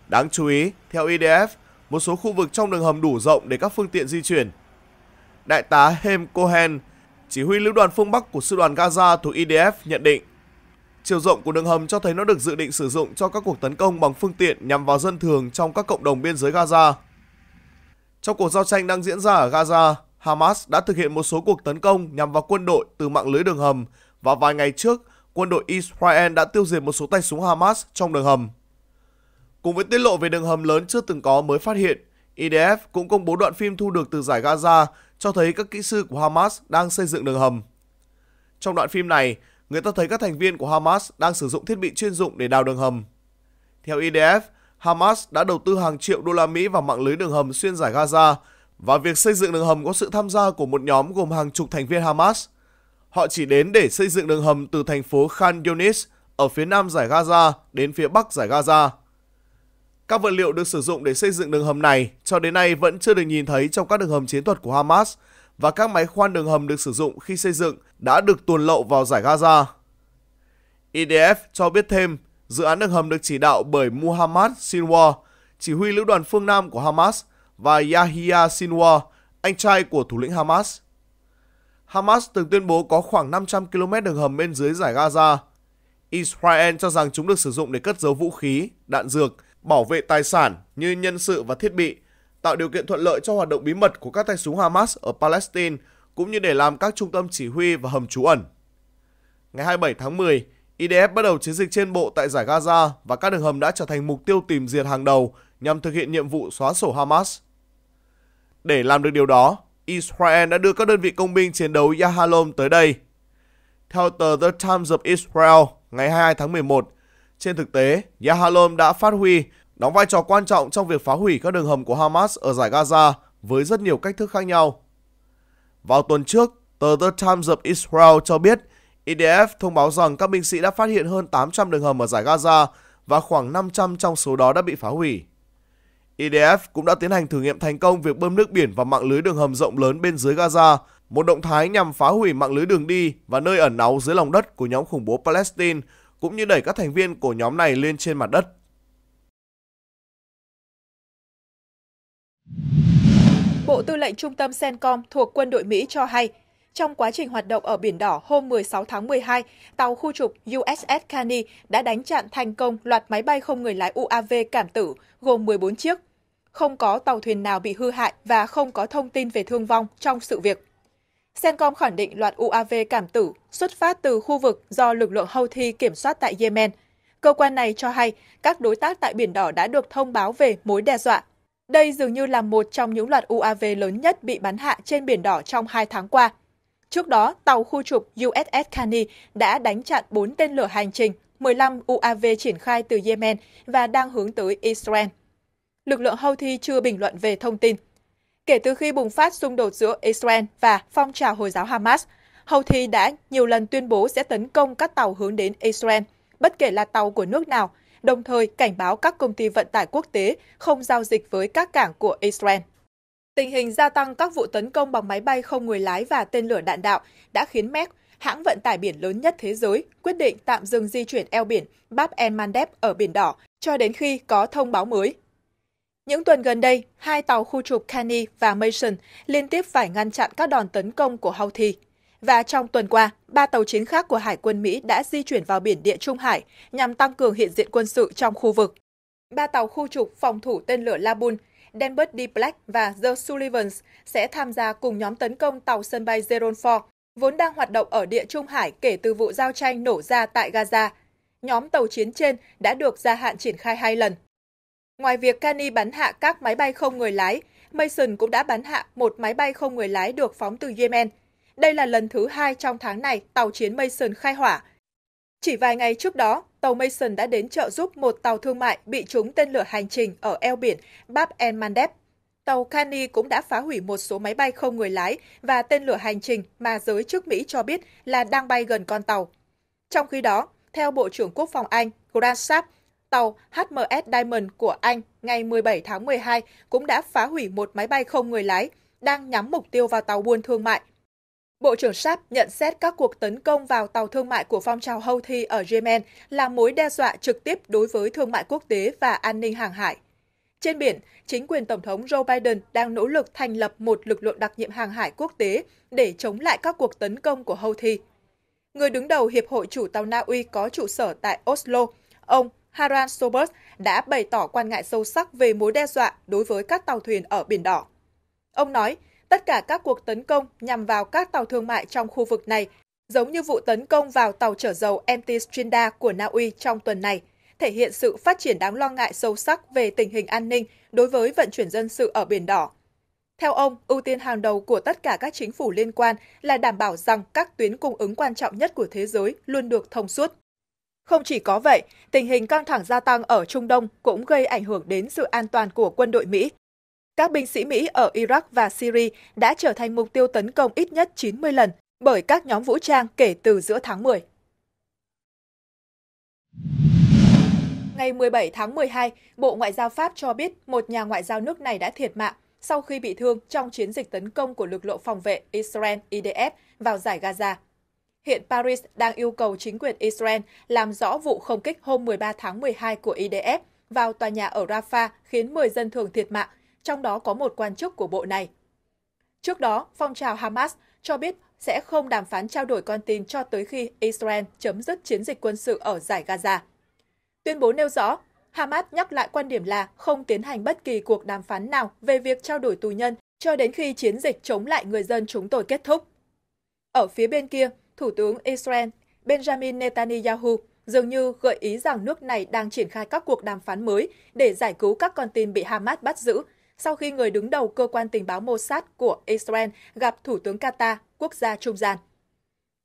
Đáng chú ý, theo IDF, e một số khu vực trong đường hầm đủ rộng để các phương tiện di chuyển. Đại tá Hem Cohen, chỉ huy lữ đoàn phương Bắc của sư đoàn Gaza thuộc IDF e nhận định, chiều rộng của đường hầm cho thấy nó được dự định sử dụng cho các cuộc tấn công bằng phương tiện nhằm vào dân thường trong các cộng đồng biên giới Gaza. Trong cuộc giao tranh đang diễn ra ở Gaza, Hamas đã thực hiện một số cuộc tấn công nhằm vào quân đội từ mạng lưới đường hầm và vài ngày trước, quân đội Israel đã tiêu diệt một số tay súng Hamas trong đường hầm. Cùng với tiết lộ về đường hầm lớn chưa từng có mới phát hiện, IDF e cũng công bố đoạn phim thu được từ giải Gaza cho thấy các kỹ sư của Hamas đang xây dựng đường hầm. Trong đoạn phim này, người ta thấy các thành viên của Hamas đang sử dụng thiết bị chuyên dụng để đào đường hầm. Theo IDF, e Hamas đã đầu tư hàng triệu đô la Mỹ vào mạng lưới đường hầm xuyên giải Gaza và việc xây dựng đường hầm có sự tham gia của một nhóm gồm hàng chục thành viên Hamas. Họ chỉ đến để xây dựng đường hầm từ thành phố Khan Yunis ở phía nam giải Gaza đến phía bắc giải Gaza. Các vật liệu được sử dụng để xây dựng đường hầm này cho đến nay vẫn chưa được nhìn thấy trong các đường hầm chiến thuật của Hamas và các máy khoan đường hầm được sử dụng khi xây dựng đã được tuồn lậu vào giải Gaza. IDF e cho biết thêm, dự án đường hầm được chỉ đạo bởi Muhammad Sinwar, chỉ huy lữ đoàn phương Nam của Hamas và Yahya Sinwar, anh trai của thủ lĩnh Hamas. Hamas từng tuyên bố có khoảng 500 km đường hầm bên dưới giải Gaza. Israel cho rằng chúng được sử dụng để cất giấu vũ khí, đạn dược bảo vệ tài sản như nhân sự và thiết bị, tạo điều kiện thuận lợi cho hoạt động bí mật của các tay súng Hamas ở Palestine cũng như để làm các trung tâm chỉ huy và hầm trú ẩn. Ngày 27 tháng 10, IDF bắt đầu chiến dịch trên bộ tại giải Gaza và các đường hầm đã trở thành mục tiêu tìm diệt hàng đầu nhằm thực hiện nhiệm vụ xóa sổ Hamas. Để làm được điều đó, Israel đã đưa các đơn vị công binh chiến đấu Yahalom tới đây. Theo tờ The Times of Israel, ngày 22 tháng 11, trên thực tế, Yahalom đã phát huy, đóng vai trò quan trọng trong việc phá hủy các đường hầm của Hamas ở giải Gaza với rất nhiều cách thức khác nhau. Vào tuần trước, tờ The Times of Israel cho biết IDF e thông báo rằng các binh sĩ đã phát hiện hơn 800 đường hầm ở giải Gaza và khoảng 500 trong số đó đã bị phá hủy. IDF e cũng đã tiến hành thử nghiệm thành công việc bơm nước biển vào mạng lưới đường hầm rộng lớn bên dưới Gaza, một động thái nhằm phá hủy mạng lưới đường đi và nơi ẩn náu dưới lòng đất của nhóm khủng bố Palestine cũng như đẩy các thành viên của nhóm này lên trên mặt đất. Bộ Tư lệnh Trung tâm CENCOM thuộc quân đội Mỹ cho hay, trong quá trình hoạt động ở Biển Đỏ hôm 16 tháng 12, tàu khu trục USS Caney đã đánh chặn thành công loạt máy bay không người lái UAV cảm tử gồm 14 chiếc. Không có tàu thuyền nào bị hư hại và không có thông tin về thương vong trong sự việc. Sencom khẳng định loạt UAV cảm tử xuất phát từ khu vực do lực lượng Houthi kiểm soát tại Yemen. Cơ quan này cho hay các đối tác tại Biển Đỏ đã được thông báo về mối đe dọa. Đây dường như là một trong những loạt UAV lớn nhất bị bắn hạ trên Biển Đỏ trong hai tháng qua. Trước đó, tàu khu trục USS Kani đã đánh chặn 4 tên lửa hành trình, 15 UAV triển khai từ Yemen và đang hướng tới Israel. Lực lượng Houthi chưa bình luận về thông tin kể từ khi bùng phát xung đột giữa Israel và phong trào Hồi giáo Hamas. Houthi đã nhiều lần tuyên bố sẽ tấn công các tàu hướng đến Israel, bất kể là tàu của nước nào, đồng thời cảnh báo các công ty vận tải quốc tế không giao dịch với các cảng của Israel. Tình hình gia tăng các vụ tấn công bằng máy bay không người lái và tên lửa đạn đạo đã khiến MEC, hãng vận tải biển lớn nhất thế giới, quyết định tạm dừng di chuyển eo biển Bab el Mandeb ở Biển Đỏ cho đến khi có thông báo mới. Những tuần gần đây, hai tàu khu trục Canny và Mason liên tiếp phải ngăn chặn các đòn tấn công của Houthi. Và trong tuần qua, ba tàu chiến khác của Hải quân Mỹ đã di chuyển vào biển Địa Trung Hải nhằm tăng cường hiện diện quân sự trong khu vực. Ba tàu khu trục phòng thủ tên lửa Labun, Denbert D. Black và The Sullivans sẽ tham gia cùng nhóm tấn công tàu sân bay Jerome Ford, vốn đang hoạt động ở Địa Trung Hải kể từ vụ giao tranh nổ ra tại Gaza. Nhóm tàu chiến trên đã được gia hạn triển khai hai lần – Ngoài việc Kani bắn hạ các máy bay không người lái, Mason cũng đã bắn hạ một máy bay không người lái được phóng từ Yemen. Đây là lần thứ hai trong tháng này tàu chiến Mason khai hỏa. Chỉ vài ngày trước đó, tàu Mason đã đến trợ giúp một tàu thương mại bị trúng tên lửa hành trình ở eo biển Bab el Mandeb. Tàu Kani cũng đã phá hủy một số máy bay không người lái và tên lửa hành trình mà giới chức Mỹ cho biết là đang bay gần con tàu. Trong khi đó, theo Bộ trưởng Quốc phòng Anh, Grant Sapp, tàu HMS Diamond của Anh ngày 17 tháng 12 cũng đã phá hủy một máy bay không người lái đang nhắm mục tiêu vào tàu buôn thương mại. Bộ trưởng Sharp nhận xét các cuộc tấn công vào tàu thương mại của phong trào Houthi ở Yemen là mối đe dọa trực tiếp đối với thương mại quốc tế và an ninh hàng hải. Trên biển, chính quyền Tổng thống Joe Biden đang nỗ lực thành lập một lực lượng đặc nhiệm hàng hải quốc tế để chống lại các cuộc tấn công của Houthi. Người đứng đầu Hiệp hội chủ tàu Na Uy có trụ sở tại Oslo, ông Harald Sobers đã bày tỏ quan ngại sâu sắc về mối đe dọa đối với các tàu thuyền ở Biển Đỏ. Ông nói, tất cả các cuộc tấn công nhằm vào các tàu thương mại trong khu vực này, giống như vụ tấn công vào tàu chở dầu MT Strinda của Na Uy trong tuần này, thể hiện sự phát triển đáng lo ngại sâu sắc về tình hình an ninh đối với vận chuyển dân sự ở Biển Đỏ. Theo ông, ưu tiên hàng đầu của tất cả các chính phủ liên quan là đảm bảo rằng các tuyến cung ứng quan trọng nhất của thế giới luôn được thông suốt. Không chỉ có vậy, tình hình căng thẳng gia tăng ở Trung Đông cũng gây ảnh hưởng đến sự an toàn của quân đội Mỹ. Các binh sĩ Mỹ ở Iraq và Syria đã trở thành mục tiêu tấn công ít nhất 90 lần bởi các nhóm vũ trang kể từ giữa tháng 10. Ngày 17 tháng 12, Bộ Ngoại giao Pháp cho biết một nhà ngoại giao nước này đã thiệt mạng sau khi bị thương trong chiến dịch tấn công của lực lượng phòng vệ Israel IDF vào giải Gaza. Hiện Paris đang yêu cầu chính quyền Israel làm rõ vụ không kích hôm 13 tháng 12 của IDF vào tòa nhà ở Rafah khiến 10 dân thường thiệt mạng, trong đó có một quan chức của bộ này. Trước đó, phong trào Hamas cho biết sẽ không đàm phán trao đổi con tin cho tới khi Israel chấm dứt chiến dịch quân sự ở giải Gaza. Tuyên bố nêu rõ, Hamas nhắc lại quan điểm là không tiến hành bất kỳ cuộc đàm phán nào về việc trao đổi tù nhân cho đến khi chiến dịch chống lại người dân chúng tôi kết thúc. Ở phía bên kia, Thủ tướng Israel Benjamin Netanyahu dường như gợi ý rằng nước này đang triển khai các cuộc đàm phán mới để giải cứu các con tin bị Hamas bắt giữ sau khi người đứng đầu cơ quan tình báo Mossad của Israel gặp Thủ tướng Qatar, quốc gia trung gian.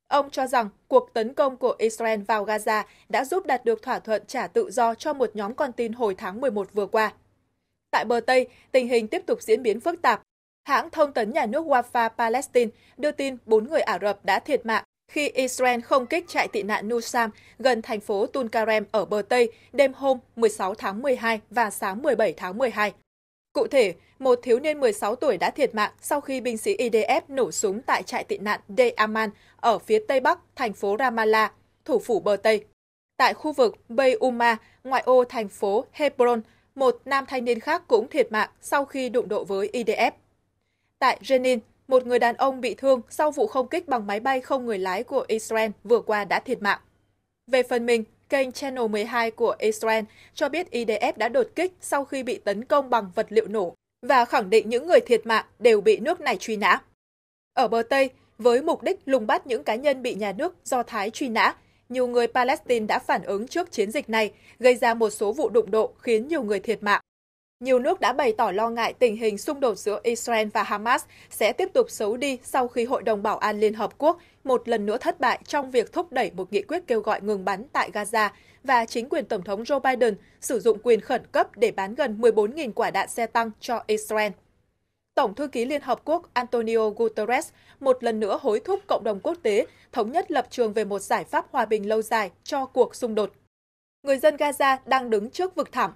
Ông cho rằng cuộc tấn công của Israel vào Gaza đã giúp đạt được thỏa thuận trả tự do cho một nhóm con tin hồi tháng 11 vừa qua. Tại bờ Tây, tình hình tiếp tục diễn biến phức tạp. Hãng thông tấn nhà nước Wafa Palestine đưa tin 4 người Ả Rập đã thiệt mạng khi Israel không kích trại tị nạn Nusam gần thành phố Tulkarem ở bờ Tây đêm hôm 16 tháng 12 và sáng 17 tháng 12. Cụ thể, một thiếu niên 16 tuổi đã thiệt mạng sau khi binh sĩ IDF nổ súng tại trại tị nạn De ở phía tây bắc thành phố Ramallah, thủ phủ bờ Tây. Tại khu vực Bey Uma, ngoại ô thành phố Hebron, một nam thanh niên khác cũng thiệt mạng sau khi đụng độ với IDF. Tại Jenin, một người đàn ông bị thương sau vụ không kích bằng máy bay không người lái của Israel vừa qua đã thiệt mạng. Về phần mình, kênh Channel 12 của Israel cho biết IDF đã đột kích sau khi bị tấn công bằng vật liệu nổ và khẳng định những người thiệt mạng đều bị nước này truy nã. Ở bờ Tây, với mục đích lùng bắt những cá nhân bị nhà nước Do Thái truy nã, nhiều người Palestine đã phản ứng trước chiến dịch này, gây ra một số vụ đụng độ khiến nhiều người thiệt mạng nhiều nước đã bày tỏ lo ngại tình hình xung đột giữa Israel và Hamas sẽ tiếp tục xấu đi sau khi Hội đồng Bảo an Liên Hợp Quốc một lần nữa thất bại trong việc thúc đẩy một nghị quyết kêu gọi ngừng bắn tại Gaza và chính quyền Tổng thống Joe Biden sử dụng quyền khẩn cấp để bán gần 14.000 quả đạn xe tăng cho Israel. Tổng thư ký Liên Hợp Quốc Antonio Guterres một lần nữa hối thúc cộng đồng quốc tế thống nhất lập trường về một giải pháp hòa bình lâu dài cho cuộc xung đột. Người dân Gaza đang đứng trước vực thẳm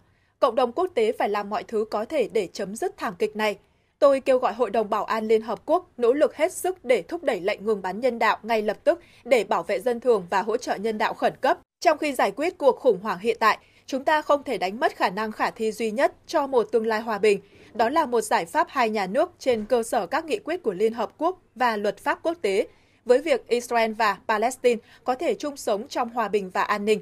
cộng đồng quốc tế phải làm mọi thứ có thể để chấm dứt thảm kịch này. Tôi kêu gọi Hội đồng Bảo an Liên Hợp Quốc nỗ lực hết sức để thúc đẩy lệnh ngừng bắn nhân đạo ngay lập tức để bảo vệ dân thường và hỗ trợ nhân đạo khẩn cấp. Trong khi giải quyết cuộc khủng hoảng hiện tại, chúng ta không thể đánh mất khả năng khả thi duy nhất cho một tương lai hòa bình. Đó là một giải pháp hai nhà nước trên cơ sở các nghị quyết của Liên Hợp Quốc và luật pháp quốc tế, với việc Israel và Palestine có thể chung sống trong hòa bình và an ninh.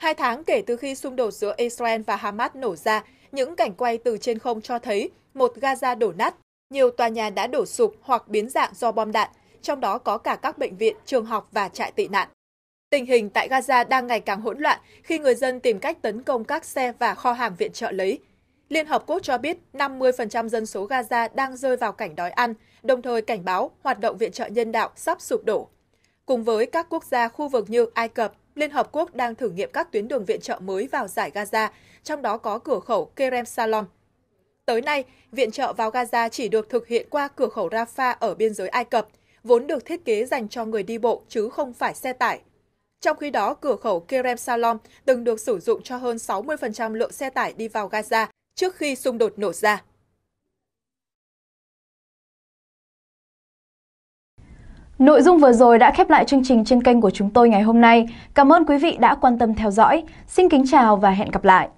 Hai tháng kể từ khi xung đột giữa Israel và Hamas nổ ra, những cảnh quay từ trên không cho thấy một Gaza đổ nát, nhiều tòa nhà đã đổ sụp hoặc biến dạng do bom đạn, trong đó có cả các bệnh viện, trường học và trại tị nạn. Tình hình tại Gaza đang ngày càng hỗn loạn khi người dân tìm cách tấn công các xe và kho hàng viện trợ lấy. Liên Hợp Quốc cho biết 50% dân số Gaza đang rơi vào cảnh đói ăn, đồng thời cảnh báo hoạt động viện trợ nhân đạo sắp sụp đổ. Cùng với các quốc gia khu vực như Ai Cập, Liên Hợp Quốc đang thử nghiệm các tuyến đường viện trợ mới vào giải Gaza, trong đó có cửa khẩu Kerem Salom. Tới nay, viện trợ vào Gaza chỉ được thực hiện qua cửa khẩu Rafah ở biên giới Ai Cập, vốn được thiết kế dành cho người đi bộ chứ không phải xe tải. Trong khi đó, cửa khẩu Kerem Salom từng được sử dụng cho hơn 60% lượng xe tải đi vào Gaza trước khi xung đột nổ ra. Nội dung vừa rồi đã khép lại chương trình trên kênh của chúng tôi ngày hôm nay. Cảm ơn quý vị đã quan tâm theo dõi. Xin kính chào và hẹn gặp lại.